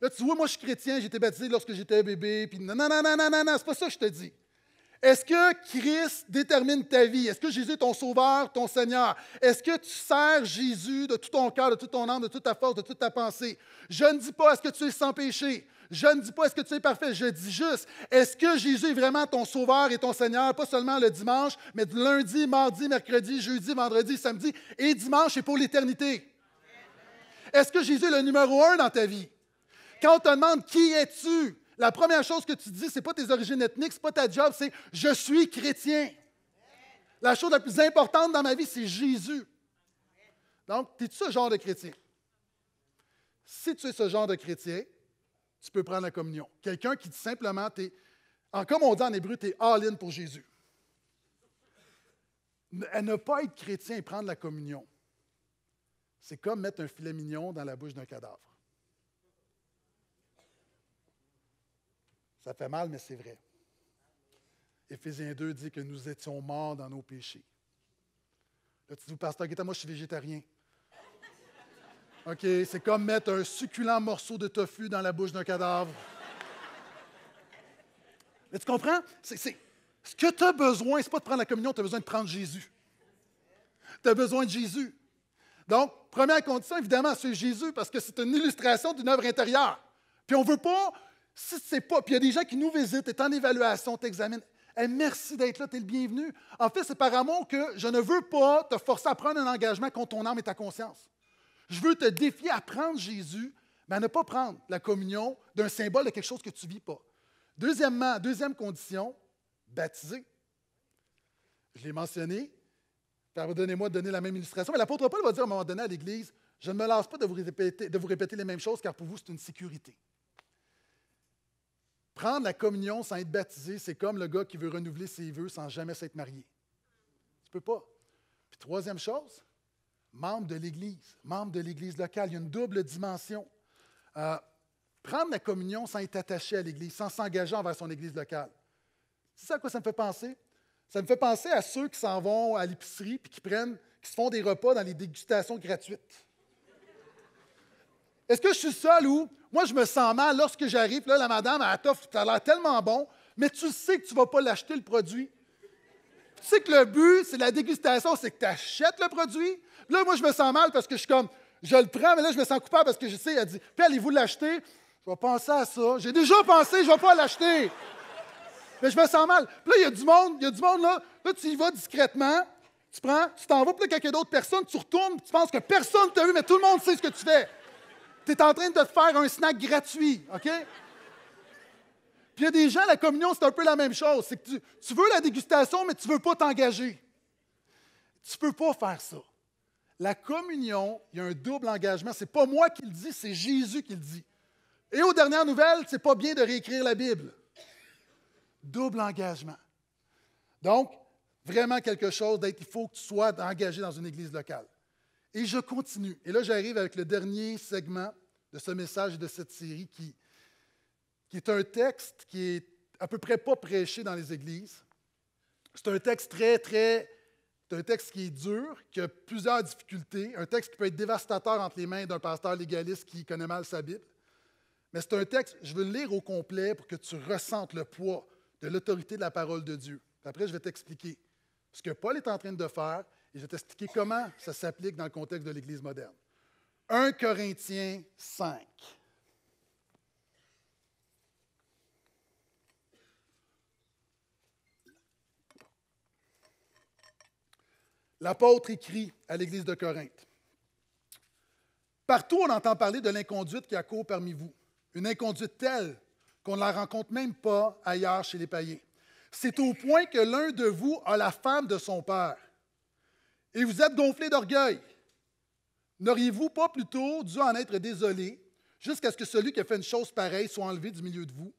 Là, tu vois, moi, je suis chrétien, j'ai été baptisé lorsque j'étais bébé, puis non, non, non, non, non, non, non, c'est pas ça que je te dis. Est-ce que Christ détermine ta vie? Est-ce que Jésus est ton sauveur, ton Seigneur? Est-ce que tu sers Jésus de tout ton cœur, de toute ton âme, de toute ta force, de toute ta pensée? Je ne dis pas est-ce que tu es sans péché. Je ne dis pas est-ce que tu es parfait. Je dis juste est-ce que Jésus est vraiment ton sauveur et ton Seigneur, pas seulement le dimanche, mais lundi, mardi, mercredi, jeudi, vendredi, samedi et dimanche et pour l'éternité? Est-ce que Jésus est le numéro un dans ta vie? Quand on te demande qui es-tu, la première chose que tu dis, ce n'est pas tes origines ethniques, ce n'est pas ta job, c'est je suis chrétien. La chose la plus importante dans ma vie, c'est Jésus. Donc, es ce genre de chrétien? Si tu es ce genre de chrétien, tu peux prendre la communion. Quelqu'un qui dit simplement, es, en, comme on dit en hébreu, tu es all-in pour Jésus. Elle ne pas être chrétien et prendre la communion, c'est comme mettre un filet mignon dans la bouche d'un cadavre. Ça fait mal, mais c'est vrai. Éphésiens 2 dit que nous étions morts dans nos péchés. Là, tu dis, pasteur Guetta, moi, je suis végétarien. OK, c'est comme mettre un succulent morceau de tofu dans la bouche d'un cadavre. Mais tu comprends? C'est ce que tu as besoin, ce n'est pas de prendre la communion, tu as besoin de prendre Jésus. Tu as besoin de Jésus. Donc, première condition, évidemment, c'est Jésus, parce que c'est une illustration d'une œuvre intérieure. Puis on ne veut pas si tu ne sais pas, puis il y a des gens qui nous visitent, tu es en évaluation, tu examines. merci d'être là, tu es le bienvenu. En fait, c'est par amour que je ne veux pas te forcer à prendre un engagement contre ton âme et ta conscience. Je veux te défier à prendre Jésus, mais à ne pas prendre la communion d'un symbole de quelque chose que tu ne vis pas. Deuxièmement, deuxième condition, baptiser. Je l'ai mentionné. Pardonnez-moi de donner la même illustration, mais l'apôtre Paul va dire à un moment donné à l'Église Je ne me lasse pas de vous répéter les mêmes choses, car pour vous, c'est une sécurité. Prendre la communion sans être baptisé, c'est comme le gars qui veut renouveler ses vœux sans jamais s'être marié. Tu ne peux pas. Puis troisième chose, membre de l'Église, membre de l'Église locale. Il y a une double dimension. Euh, prendre la communion sans être attaché à l'Église, sans s'engager envers son Église locale. C'est ça à quoi ça me fait penser? Ça me fait penser à ceux qui s'en vont à l'épicerie puis qui prennent, qui se font des repas dans les dégustations gratuites. Est-ce que je suis seul ou moi je me sens mal lorsque j'arrive, là, la madame, elle t'offre, ça a l'air tellement bon, mais tu sais que tu ne vas pas l'acheter le produit. Tu sais que le but, c'est la dégustation, c'est que tu achètes le produit. Là, moi, je me sens mal parce que je suis comme, je le prends, mais là, je me sens coupable parce que je sais, elle dit, puis allez-vous l'acheter? Je vais penser à ça. J'ai déjà pensé, je ne vais pas l'acheter. Mais je me sens mal. Puis là, il y a du monde, il y a du monde là. Là, tu y vas discrètement, tu prends, tu t'en vas, plus là, quelqu'un d'autre personne, tu retournes, tu penses que personne t'a vu, mais tout le monde sait ce que tu fais. Tu es en train de te faire un snack gratuit, OK? Puis il y a des gens, la communion, c'est un peu la même chose. C'est que tu, veux la dégustation, mais tu ne veux pas t'engager. Tu ne peux pas faire ça. La communion, il y a un double engagement. Ce n'est pas moi qui le dis, c'est Jésus qui le dit. Et aux dernières nouvelles, ce n'est pas bien de réécrire la Bible. Double engagement. Donc, vraiment quelque chose d'être, il faut que tu sois engagé dans une église locale. Et je continue. Et là, j'arrive avec le dernier segment de ce message de cette série qui, est un texte qui est à peu près pas prêché dans les églises. C'est un texte très, très. C'est un texte qui est dur, qui a plusieurs difficultés, un texte qui peut être dévastateur entre les mains d'un pasteur légaliste qui connaît mal sa Bible. Mais c'est un texte, je veux le lire au complet pour que tu ressentes le poids de l'autorité de la parole de Dieu. Après, je vais t'expliquer ce que Paul est en train de faire et je vais t'expliquer comment ça s'applique dans le contexte de l'Église moderne. 1 Corinthiens 5. L'apôtre écrit à l'Église de Corinthe. Partout, on entend parler de l'inconduite qui a cours parmi vous. Une inconduite telle qu'on ne la rencontre même pas ailleurs chez les païens. C'est au point que l'un de vous a la femme de son père et vous êtes gonflés d'orgueil. N'auriez-vous pas plutôt dû en être désolé jusqu'à ce que celui qui a fait une chose pareille soit enlevé du milieu de vous?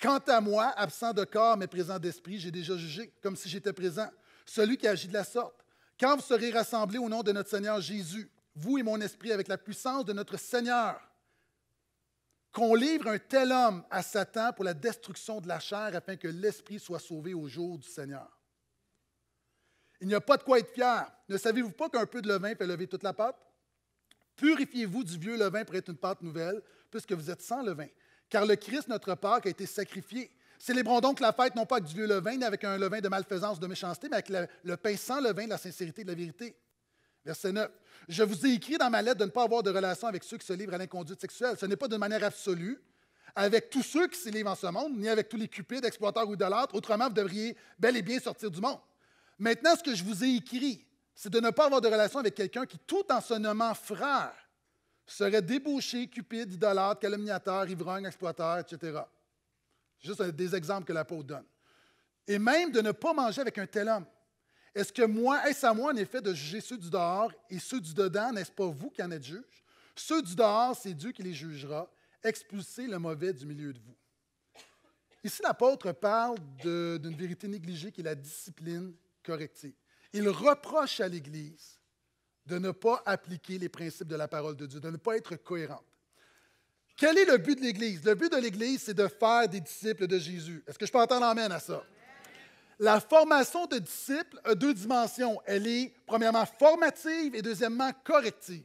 Quant à moi, absent de corps mais présent d'esprit, j'ai déjà jugé, comme si j'étais présent, celui qui agit de la sorte. Quand vous serez rassemblés au nom de notre Seigneur Jésus, vous et mon esprit, avec la puissance de notre Seigneur, qu'on livre un tel homme à Satan pour la destruction de la chair afin que l'esprit soit sauvé au jour du Seigneur. Il n'y a pas de quoi être fier. Ne savez-vous pas qu'un peu de levain fait lever toute la pâte? Purifiez-vous du vieux levain pour être une pâte nouvelle, puisque vous êtes sans levain. Car le Christ, notre Pâque, a été sacrifié. Célébrons donc la fête non pas avec du vieux levain, ni avec un levain de malfaisance, de méchanceté, mais avec le, pain sans levain de la sincérité de la vérité. Verset 9. Je vous ai écrit dans ma lettre de ne pas avoir de relation avec ceux qui se livrent à l'inconduite sexuelle. Ce n'est pas de manière absolue avec tous ceux qui se livrent en ce monde, ni avec tous les cupides, exploiteurs ou idolâtres. Autrement, vous devriez bel et bien sortir du monde. Maintenant, ce que je vous ai écrit, c'est de ne pas avoir de relation avec quelqu'un qui, tout en se nommant frère, serait débauché, cupide, idolâtre, calomniateur, ivrogne, exploiteur, etc. Juste des exemples que l'apôtre donne. Et même de ne pas manger avec un tel homme. Est-ce que moi, est-ce à moi en effet de juger ceux du dehors et ceux du dedans, n'est-ce pas vous qui en êtes juge? Ceux du dehors, c'est Dieu qui les jugera. Expulsez le mauvais du milieu de vous. Ici, l'apôtre parle d'une vérité négligée qui est la discipline il reproche à l'Église de ne pas appliquer les principes de la parole de Dieu, de ne pas être cohérente. Quel est le but de l'Église? Le but de l'Église, c'est de faire des disciples de Jésus. Est-ce que je peux entendre l'amène à ça? La formation de disciples a deux dimensions. Elle est, premièrement, formative et deuxièmement, corrective.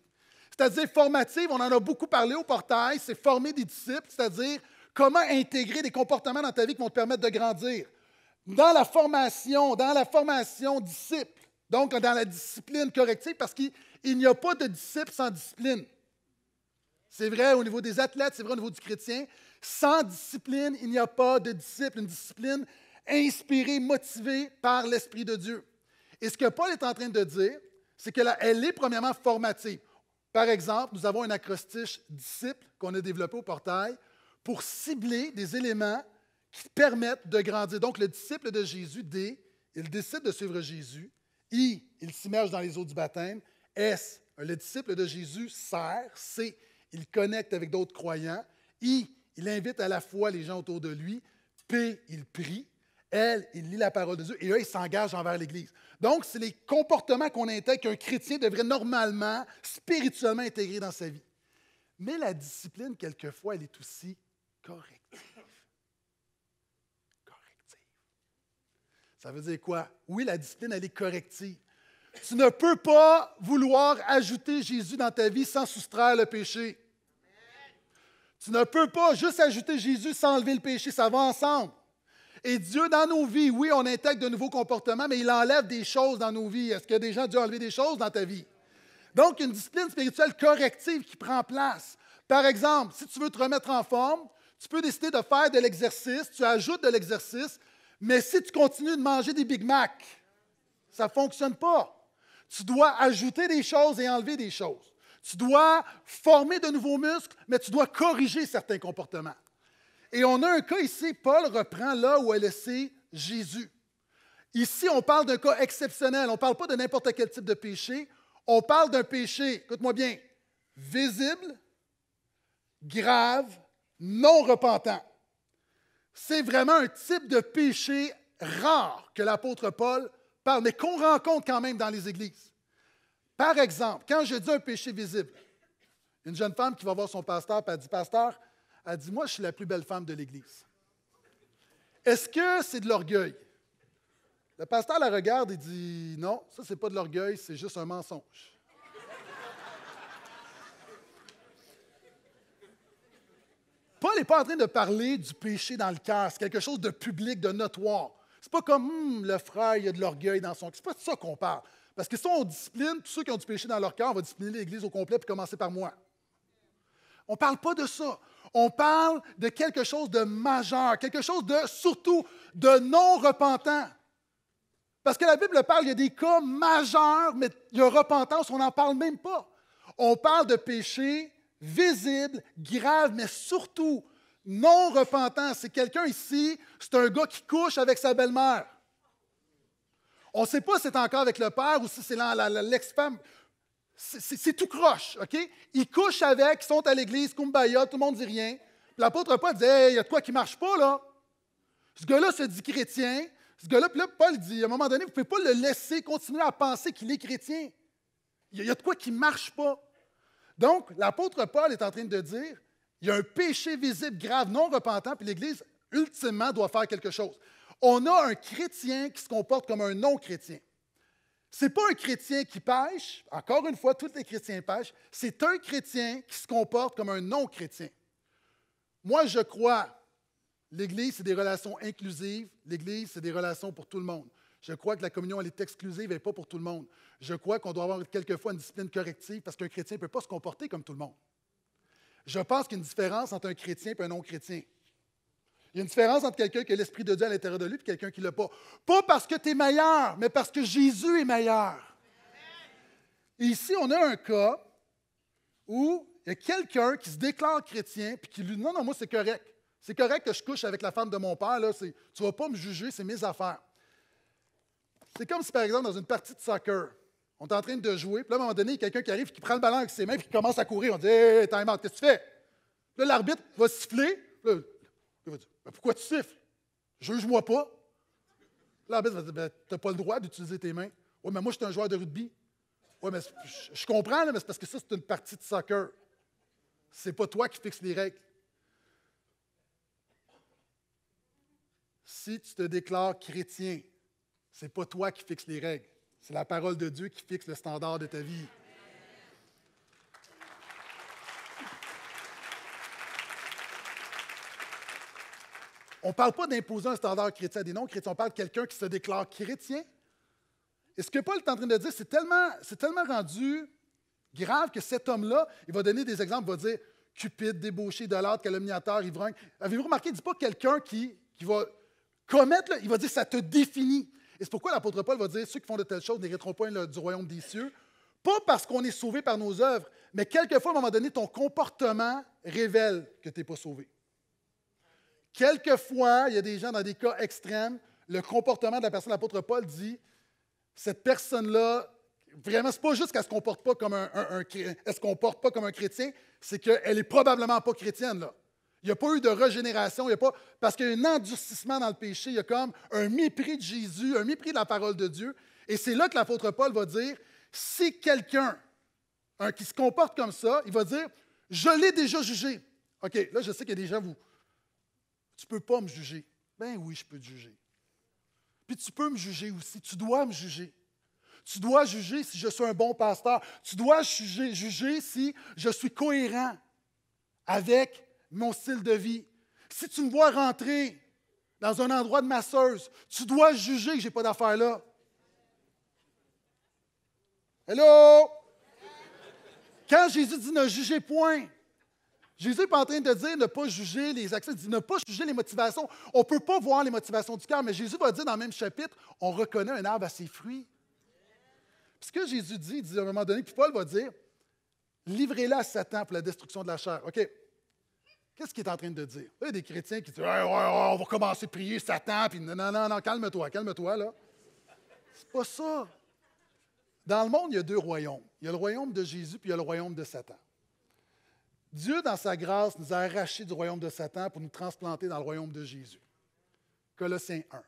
C'est-à-dire formative, on en a beaucoup parlé au portail, c'est former des disciples, c'est-à-dire comment intégrer des comportements dans ta vie qui vont te permettre de grandir dans la formation, dans la formation disciple, donc dans la discipline corrective, parce qu'il n'y a pas de disciple sans discipline. C'est vrai au niveau des athlètes, c'est vrai au niveau du chrétien. Sans discipline, il n'y a pas de disciple, une discipline inspirée, motivée par l'Esprit de Dieu. Et ce que Paul est en train de dire, c'est qu'elle est premièrement formative. Par exemple, nous avons un acrostiche disciple qu'on a développé au portail pour cibler des éléments qui permettent de grandir. Donc, le disciple de Jésus, D, il décide de suivre Jésus. I, il s'immerge dans les eaux du baptême. S, le disciple de Jésus sert. C, il connecte avec d'autres croyants. I, il invite à la foi les gens autour de lui. P, il prie. L, il lit la parole de Dieu. Et E, il s'engage envers l'Église. Donc, c'est les comportements qu'on intègre qu'un chrétien devrait normalement, spirituellement intégrer dans sa vie. Mais la discipline, quelquefois, elle est aussi correcte. Ça veut dire quoi? Oui, la discipline, elle est corrective. Tu ne peux pas vouloir ajouter Jésus dans ta vie sans soustraire le péché. Tu ne peux pas juste ajouter Jésus sans enlever le péché. Ça va ensemble. Et Dieu, dans nos vies, oui, on intègre de nouveaux comportements, mais il enlève des choses dans nos vies. Est-ce que des gens ont dû enlever des choses dans ta vie? Donc, une discipline spirituelle corrective qui prend place. Par exemple, si tu veux te remettre en forme, tu peux décider de faire de l'exercice, tu ajoutes de l'exercice, mais si tu continues de manger des Big Mac, ça ne fonctionne pas. Tu dois ajouter des choses et enlever des choses. Tu dois former de nouveaux muscles, mais tu dois corriger certains comportements. Et on a un cas ici, Paul reprend là où a laissé Jésus. Ici, on parle d'un cas exceptionnel. On ne parle pas de n'importe quel type de péché. On parle d'un péché, écoute-moi bien, visible, grave, non repentant. C'est vraiment un type de péché rare que l'apôtre Paul parle, mais qu'on rencontre quand même dans les églises. Par exemple, quand je dis un péché visible, une jeune femme qui va voir son pasteur, elle dit, pasteur, elle dit, moi, je suis la plus belle femme de l'église. Est-ce que c'est de l'orgueil? Le pasteur la regarde et dit, non, ça, c'est pas de l'orgueil, c'est juste un mensonge. Paul n'est pas en train de parler du péché dans le cœur. C'est quelque chose de public, de notoire. C'est pas comme hmm, le frère, il a de l'orgueil dans son. cœur ». C'est pas de ça qu'on parle. Parce que si on discipline tous ceux qui ont du péché dans leur cœur, on va discipliner l'Église au complet puis commencer par moi. On ne parle pas de ça. On parle de quelque chose de majeur, quelque chose de surtout de non repentant. Parce que la Bible parle, il y a des cas majeurs, mais il y a repentance, on n'en parle même pas. On parle de péché visible, grave, mais surtout non repentant. C'est quelqu'un ici, c'est un gars qui couche avec sa belle-mère. On ne sait pas si c'est encore avec le père ou si c'est l'ex-femme. C'est tout croche, OK? Ils couchent avec, ils sont à l'église, kumbaya, tout le monde dit rien. L'apôtre Paul dit, il y a de quoi qui ne marche pas, là. Ce gars-là se dit chrétien. Ce gars-là, puis là, Paul dit, à un moment donné, vous ne pouvez pas le laisser continuer à penser qu'il est chrétien. Il y, y a de quoi qui ne marche pas. Donc, l'apôtre Paul est en train de dire, il y a un péché visible, grave, non repentant, puis l'Église, ultimement, doit faire quelque chose. On a un chrétien qui se comporte comme un non-chrétien. Ce n'est pas un chrétien qui pêche, encore une fois, tous les chrétiens pêchent, c'est un chrétien qui se comporte comme un non-chrétien. Moi, je crois, l'Église, c'est des relations inclusives, l'Église, c'est des relations pour tout le monde. Je crois que la communion, elle est exclusive et pas pour tout le monde. Je crois qu'on doit avoir quelquefois une discipline corrective parce qu'un chrétien ne peut pas se comporter comme tout le monde. Je pense qu'il y a une différence entre un chrétien et un non-chrétien. Il y a une différence entre quelqu'un qui a l'Esprit de Dieu à l'intérieur de lui et quelqu'un qui ne l'a pas. Pas parce que tu es meilleur, mais parce que Jésus est meilleur. ici, on a un cas où il y a quelqu'un qui se déclare chrétien puis qui lui dit Non, non, moi, c'est correct. C'est correct que je couche avec la femme de mon père. Là, tu ne vas pas me juger, c'est mes affaires. C'est comme si, par exemple, dans une partie de soccer, on est en train de jouer, puis là, à un moment donné, il y a quelqu'un qui arrive, qui prend le ballon avec ses mains, puis qui commence à courir. On dit Hey, time out, qu'est-ce que tu fais Là, l'arbitre va siffler. il va dire Pourquoi tu siffles Juge-moi pas. L'arbitre va dire ben, Tu n'as pas le droit d'utiliser tes mains. Oui, mais moi, je suis un joueur de rugby. Oui, mais je comprends, mais c'est parce que ça, c'est une partie de soccer. C'est pas toi qui fixes les règles. Si tu te déclares chrétien, ce n'est pas toi qui fixes les règles. C'est la parole de Dieu qui fixe le standard de ta vie. On ne parle pas d'imposer un standard chrétien à des non-chrétiens, on parle de quelqu'un qui se déclare chrétien. Et ce que Paul est en train de dire, c'est tellement, c'est tellement rendu grave que cet homme-là, il va donner des exemples, il va dire cupide, débauché, idolâtre, calomniateur, ivrogne. Avez-vous remarqué, il ne dit pas quelqu'un qui, qui va commettre, il va dire ça te définit. Et c'est pourquoi l'apôtre Paul va dire ceux qui font de telles choses n'hériteront point du royaume des cieux. Pas parce qu'on est sauvé par nos œuvres, mais quelquefois, à un moment donné, ton comportement révèle que tu n'es pas sauvé. Quelquefois, il y a des gens dans des cas extrêmes, le comportement de la personne, l'apôtre Paul dit cette personne-là, vraiment, n'est pas juste qu'elle se comporte pas comme un, se comporte pas comme un chrétien, c'est qu'elle est probablement pas chrétienne. Là. Il n'y a pas eu de régénération, pas, parce qu'il y a un endurcissement dans le péché, il y a comme un mépris de Jésus, un mépris de la parole de Dieu. Et c'est là que l'apôtre Paul va dire, si quelqu'un hein, qui se comporte comme ça, il va dire, je l'ai déjà jugé. OK, là je sais qu'il y a des vous, tu ne peux pas me juger. Ben oui, je peux te juger. Puis tu peux me juger aussi, tu dois me juger. Tu dois juger si je suis un bon pasteur. Tu dois juger si je suis cohérent avec mon style de vie. Si tu me vois rentrer dans un endroit de masseuse, tu dois juger que je n'ai pas d'affaires là. Hello? Quand Jésus dit ne jugez point, Jésus n'est pas en train de dire ne pas juger les accès, il dit ne pas juger les motivations. On ne peut pas voir les motivations du cœur, mais Jésus va dire dans le même chapitre, on reconnaît un arbre à ses fruits. Puis ce que Jésus dit, il dit à un moment donné, puis Paul va dire, livrez-la à Satan pour la destruction de la chair. OK, Qu'est-ce qu'il est en train de dire? Il y a des chrétiens qui disent On va commencer à prier Satan, puis non, non, non, calme-toi, calme-toi, là. C'est pas ça. Dans le monde, il y a deux royaumes. Il y a le royaume de Jésus, puis il y a le royaume de Satan. Dieu, dans sa grâce, nous a arrachés du royaume de Satan pour nous transplanter dans le royaume de Jésus. Colossiens 1.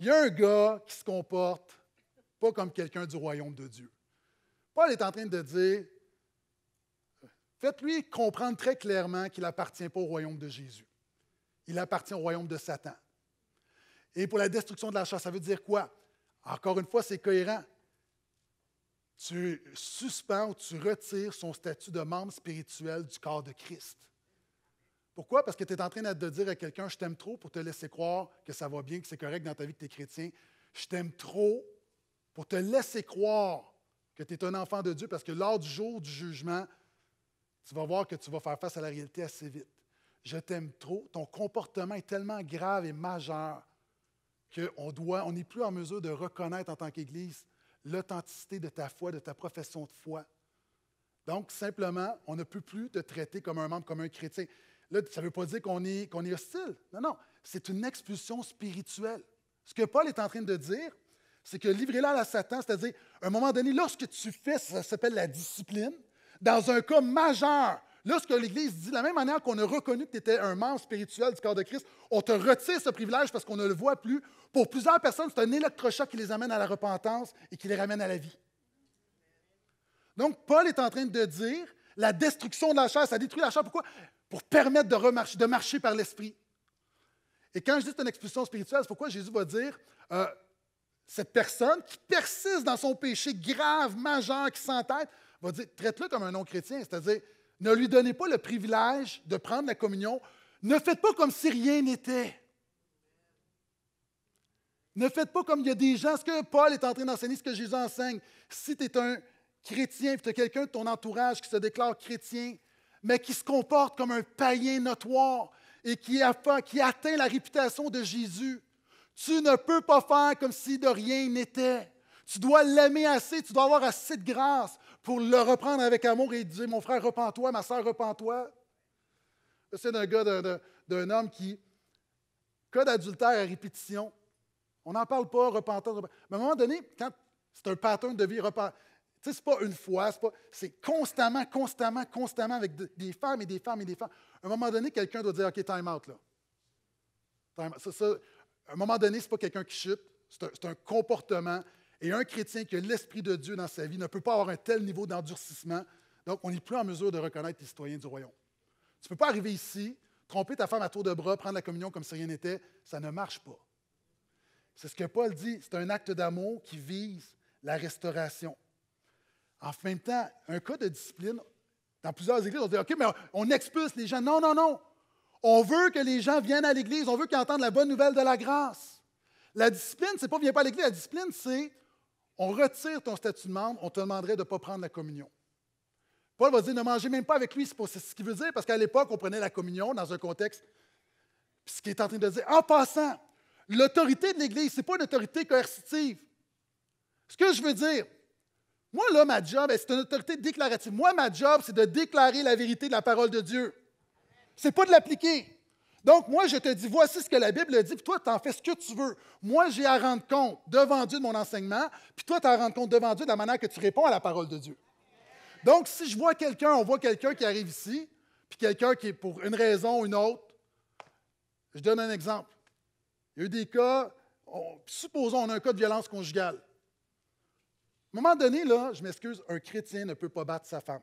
Il y a un gars qui se comporte pas comme quelqu'un du royaume de Dieu. Paul est en train de dire Faites-lui comprendre très clairement qu'il appartient pas au royaume de Jésus. Il appartient au royaume de Satan. Et pour la destruction de la chasse, ça veut dire quoi? Encore une fois, c'est cohérent. Tu suspends ou tu retires son statut de membre spirituel du corps de Christ. Pourquoi? Parce que tu es en train de dire à quelqu'un, je t'aime trop pour te laisser croire que ça va bien, que c'est correct dans ta vie que tu es chrétien. Je t'aime trop pour te laisser croire que tu es un enfant de Dieu parce que lors du jour du jugement, tu vas voir que tu vas faire face à la réalité assez vite. Je t'aime trop, ton comportement est tellement grave et majeur qu'on doit, on n'est plus en mesure de reconnaître en tant qu'Église l'authenticité de ta foi, de ta profession de foi. Donc, simplement, on ne peut plus te traiter comme un membre, comme un chrétien. Là, ça ne veut pas dire qu'on est, qu'on est hostile. Non, non. C'est une expulsion spirituelle. Ce que Paul est en train de dire, c'est que livrer là à Satan, c'est-à-dire, à un moment donné, lorsque tu fais, ça s'appelle la discipline, dans un cas majeur, lorsque l'Église dit, de la même manière qu'on a reconnu que tu étais un membre spirituel du corps de Christ, on te retire ce privilège parce qu'on ne le voit plus. Pour plusieurs personnes, c'est un électrochoc qui les amène à la repentance et qui les ramène à la vie. Donc, Paul est en train de dire, la destruction de la chair, ça détruit la chair. Pourquoi? Pour permettre de, marcher par l'esprit. Et quand je dis une expulsion spirituelle, c'est pourquoi Jésus va dire, euh, cette personne qui persiste dans son péché grave, majeur, qui s'entête, va dire traite-le comme un non-chrétien, c'est-à-dire ne lui donnez pas le privilège de prendre la communion. Ne faites pas comme si rien n'était. Ne faites pas comme il y a des gens. Ce que Paul est en train d'enseigner, ce que Jésus enseigne, si tu es un chrétien, tu as quelqu'un de ton entourage qui se déclare chrétien, mais qui se comporte comme un païen notoire et qui atteint la réputation de Jésus, tu ne peux pas faire comme si de rien n'était. Tu dois l'aimer assez, tu dois avoir assez de grâce pour le reprendre avec amour et dire Mon frère, repends-toi, ma soeur, repends-toi. C'est un gars, d'un homme qui, cas d'adultère à répétition, on n'en parle pas, repentant. Mais à un moment donné, quand c'est un pattern de vie, repentance, tu sais, c'est pas une fois, c'est constamment, constamment, constamment avec des femmes et des femmes et des femmes. À un moment donné, quelqu'un doit dire OK, time out, là. à un moment donné, c'est pas quelqu'un qui chute, c'est un, un, comportement, et un chrétien qui a l'Esprit de Dieu dans sa vie ne peut pas avoir un tel niveau d'endurcissement. Donc, on n'est plus en mesure de reconnaître les citoyens du royaume. Tu ne peux pas arriver ici, tromper ta femme à tour de bras, prendre la communion comme si rien n'était. Ça ne marche pas. C'est ce que Paul dit. C'est un acte d'amour qui vise la restauration. En même temps, un cas de discipline, dans plusieurs églises, on dit OK, mais on expulse les gens. Non, non, non. On veut que les gens viennent à l'église. On veut qu'ils entendent la bonne nouvelle de la grâce. La discipline, c'est pas viens pas à l'église. La discipline, c'est on retire ton statut de membre, on te demanderait de ne pas prendre la communion. Paul va dire ne mangez même pas avec lui, c'est ce qu'il veut dire, parce qu'à l'époque, on prenait la communion dans un contexte. ce qu'il est en train de dire, en passant, l'autorité de l'Église, ce n'est pas une autorité coercitive. Ce que je veux dire, moi, là, ma job, c'est une autorité déclarative. Moi, ma job, c'est de déclarer la vérité de la parole de Dieu. Ce n'est pas de l'appliquer. Donc, moi, je te dis, voici ce que la Bible dit, puis toi, tu en fais ce que tu veux. Moi, j'ai à rendre compte devant Dieu de mon enseignement, puis toi, tu as à rendre compte devant Dieu de la manière que tu réponds à la parole de Dieu. Donc, si je vois quelqu'un, on voit quelqu'un qui arrive ici, puis quelqu'un qui est pour une raison ou une autre, je donne un exemple. Il y a eu des cas, supposons on a un cas de violence conjugale. À un moment donné, là, je m'excuse, un chrétien ne peut pas battre sa femme.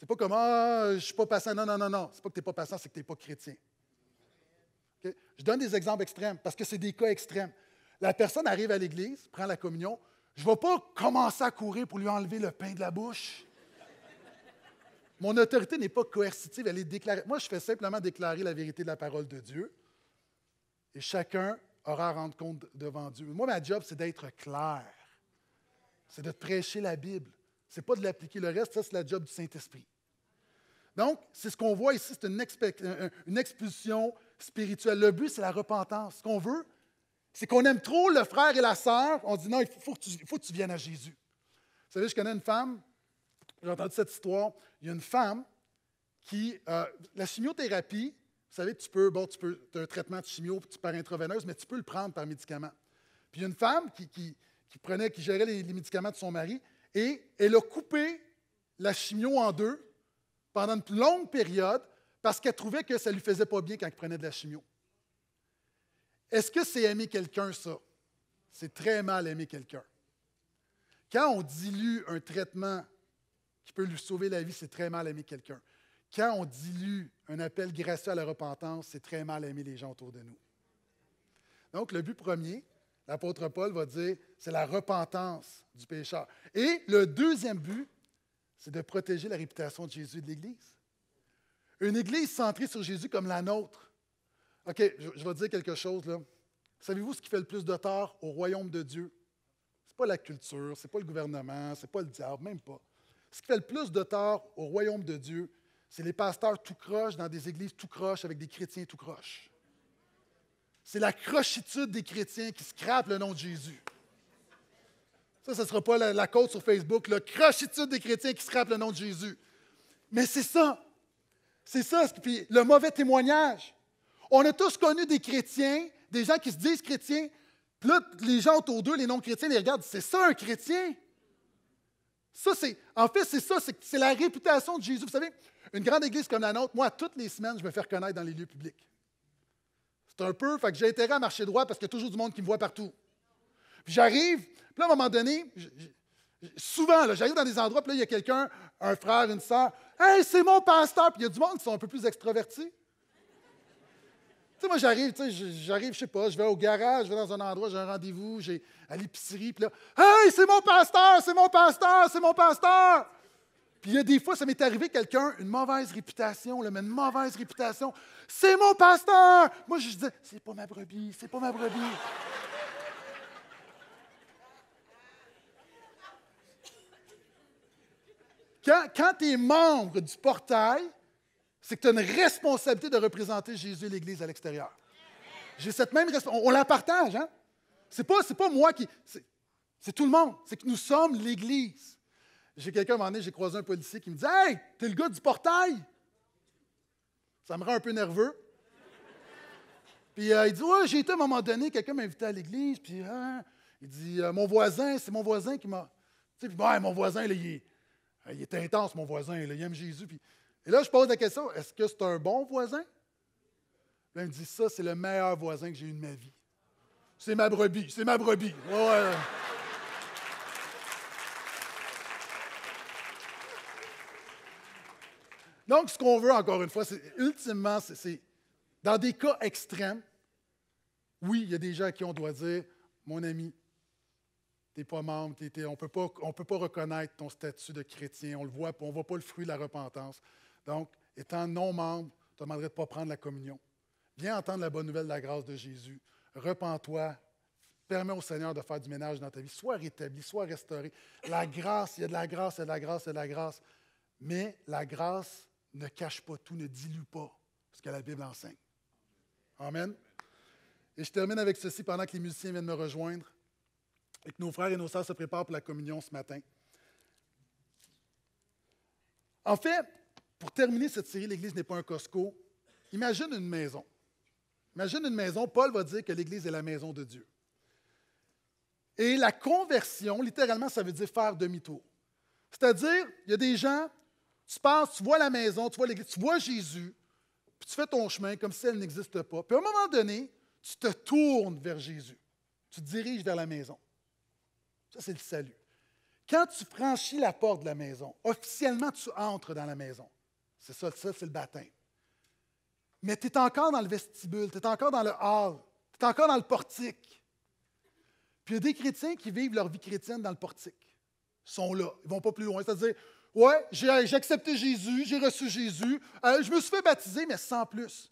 C'est pas comme Ah, je ne suis pas passant. Non, non, non, non. C'est pas que tu n'es pas passant, c'est que tu n'es pas chrétien. Je donne des exemples extrêmes parce que c'est des cas extrêmes. La personne arrive à l'Église, prend la communion. Je ne vais pas commencer à courir pour lui enlever le pain de la bouche. Mon autorité n'est pas coercitive, elle est déclarée. Moi, je fais simplement déclarer la vérité de la parole de Dieu. Et chacun aura à rendre compte devant Dieu. Moi, ma job, c'est d'être clair. C'est de prêcher la Bible n'est pas de l'appliquer le reste, ça c'est la job du Saint-Esprit. Donc, c'est ce qu'on voit ici, c'est une, une, expulsion spirituelle. Le but, c'est la repentance. Ce qu'on veut, c'est qu'on aime trop le frère et la sœur. On dit non, il faut, que tu, viennes à Jésus. Vous savez, je connais une femme, j'ai entendu cette histoire. Il y a une femme qui. Euh, la chimiothérapie, vous savez, tu peux, bon, tu peux, as un traitement de chimio par intraveineuse, mais tu peux le prendre par médicament. Puis il y a une femme qui, qui, prenait, qui gérait les, les médicaments de son mari, et elle a coupé la chimio en deux pendant une longue période parce qu'elle trouvait que ça ne lui faisait pas bien quand elle prenait de la chimio. Est-ce que c'est aimer quelqu'un, ça? C'est très mal aimer quelqu'un. Quand on dilue un traitement qui peut lui sauver la vie, c'est très mal aimer quelqu'un. Quand on dilue un appel gracieux à la repentance, c'est très mal aimer les gens autour de nous. Donc, le but premier, L'apôtre Paul va dire, c'est la repentance du pécheur. Et le deuxième but, c'est de protéger la réputation de Jésus et de l'Église. Une Église centrée sur Jésus comme la nôtre. OK, je, vais dire quelque chose là. Savez-vous ce qui fait le plus de tort au royaume de Dieu? Ce n'est pas la culture, ce n'est pas le gouvernement, ce n'est pas le diable, même pas. Ce qui fait le plus de tort au royaume de Dieu, c'est les pasteurs tout croche dans des églises tout croche avec des chrétiens tout croche. C'est la crochitude des chrétiens qui scrapent le nom de Jésus. Ça, ce ne sera pas la, la sur Facebook, la crochitude des chrétiens qui scrapent le nom de Jésus. Mais c'est ça. C'est ça. Puis le mauvais témoignage. On a tous connu des chrétiens, des gens qui se disent chrétiens. Puis là, les gens autour d'eux, les non-chrétiens, les regardent. C'est ça un chrétien? Ça, c'est, en fait, c'est ça, c'est, la réputation de Jésus. Vous savez, une grande église comme la nôtre, moi, toutes les semaines, je me fais reconnaître dans les lieux publics un peu, fait que j'ai intérêt à marcher droit parce qu'il y a toujours du monde qui me voit partout. Puis j'arrive, puis là, à un moment donné, souvent, j'arrive dans des endroits, puis là, il y a quelqu'un, un frère, une soeur, « Hey, c'est mon pasteur! Puis il y a du monde qui sont un peu plus extravertis. Tu sais, moi, j'arrive, tu sais, j'arrive, je sais pas, je vais au garage, je vais dans un endroit, j'ai un rendez-vous, j'ai à l'épicerie, puis là, Hey, c'est mon pasteur, c'est mon pasteur, c'est mon pasteur! Puis il y a des fois, ça m'est arrivé quelqu'un, une mauvaise réputation, mais une mauvaise réputation. C'est mon pasteur! Moi, je disais, c'est pas ma brebis, c'est pas ma brebis. Quand, tu es membre du portail, c'est que tu as une responsabilité de représenter Jésus et l'Église à l'extérieur. J'ai cette même responsabilité. On, la partage, hein? C'est pas moi qui. C'est tout le monde. C'est que nous sommes l'Église. J'ai quelqu'un, un moment donné, j'ai croisé un policier qui me dit Hey, t'es le gars du portail Ça me rend un peu nerveux. Puis euh, il dit Ouais, j'ai été à un moment donné, quelqu'un m'a invité à l'église. Puis hein, il dit euh, Mon voisin, c'est mon voisin qui m'a. Tu sais, ouais, mon voisin, euh, il, est, intense, mon voisin, il aime Jésus. Et là, je pose la question Est-ce que c'est un bon voisin Là, il me dit Ça, c'est le meilleur voisin que j'ai eu de ma vie. C'est ma brebis, c'est ma brebis. ouais. Donc, ce qu'on veut, encore une fois, c'est ultimement, c'est dans des cas extrêmes, oui, il y a des gens à qui on doit dire, mon ami, tu n'es pas membre, on ne peut pas reconnaître ton statut de chrétien, on le voit, on ne voit pas le fruit de la repentance. Donc, étant non-membre, je te demanderais de ne pas prendre la communion. Viens entendre la bonne nouvelle de la grâce de Jésus. Repends-toi. Permets au Seigneur de faire du ménage dans ta vie. Sois rétabli, sois restauré. La grâce, il y a de la grâce, il y a de la grâce, il y a de la grâce. Mais la grâce ne cache pas tout, ne dilue pas ce que la Bible enseigne. Amen. Et je termine avec ceci pendant que les musiciens viennent me rejoindre et que nos frères et nos sœurs se préparent pour la communion ce matin. En fait, pour terminer cette série, l'Église n'est pas un Costco. Imagine une maison. Imagine une maison. Paul va dire que l'Église est la maison de Dieu. Et la conversion, littéralement, ça veut dire faire demi-tour. C'est-à-dire, il y a des gens tu passes, tu vois la maison, tu vois tu vois Jésus, puis tu fais ton chemin comme si elle n'existe pas. Puis à un moment donné, tu te tournes vers Jésus. Tu te diriges vers la maison. Ça, c'est le salut. Quand tu franchis la porte de la maison, officiellement, tu entres dans la maison. C'est ça, ça c'est le baptême. Mais tu es encore dans le vestibule, tu es encore dans le hall, tu es encore dans le portique. Puis il y a des chrétiens qui vivent leur vie chrétienne dans le portique. Ils sont là, ils ne vont pas plus loin. C'est-à-dire, Ouais, j'ai accepté Jésus, j'ai reçu Jésus, euh, je me suis fait baptiser, mais sans plus.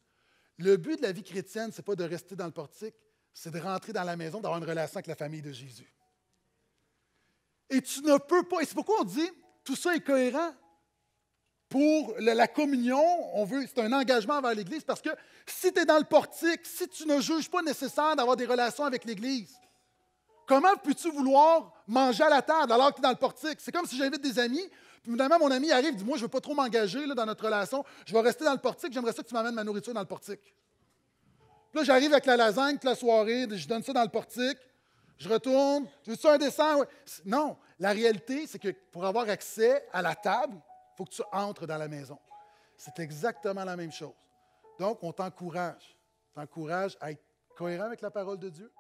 Le but de la vie chrétienne, ce n'est pas de rester dans le portique, c'est de rentrer dans la maison, d'avoir une relation avec la famille de Jésus. Et tu ne peux pas. Et c'est pourquoi on dit tout ça est cohérent. Pour la communion, on veut, c'est un engagement vers l'Église parce que si tu es dans le portique, si tu ne juges pas nécessaire d'avoir des relations avec l'Église, comment peux-tu vouloir manger à la table alors que tu es dans le portique? C'est comme si j'invite des amis, puis finalement, mon ami arrive, dit Moi, je ne veux pas trop m'engager dans notre relation, je vais rester dans le portique, j'aimerais ça que tu m'amènes ma nourriture dans le portique. Puis là, j'arrive avec la lasagne toute la soirée, je donne ça dans le portique, je retourne, je veux-tu un dessin? Non, la réalité, c'est que pour avoir accès à la table, il faut que tu entres dans la maison. C'est exactement la même chose. Donc, on t'encourage, t'encourage à être cohérent avec la parole de Dieu,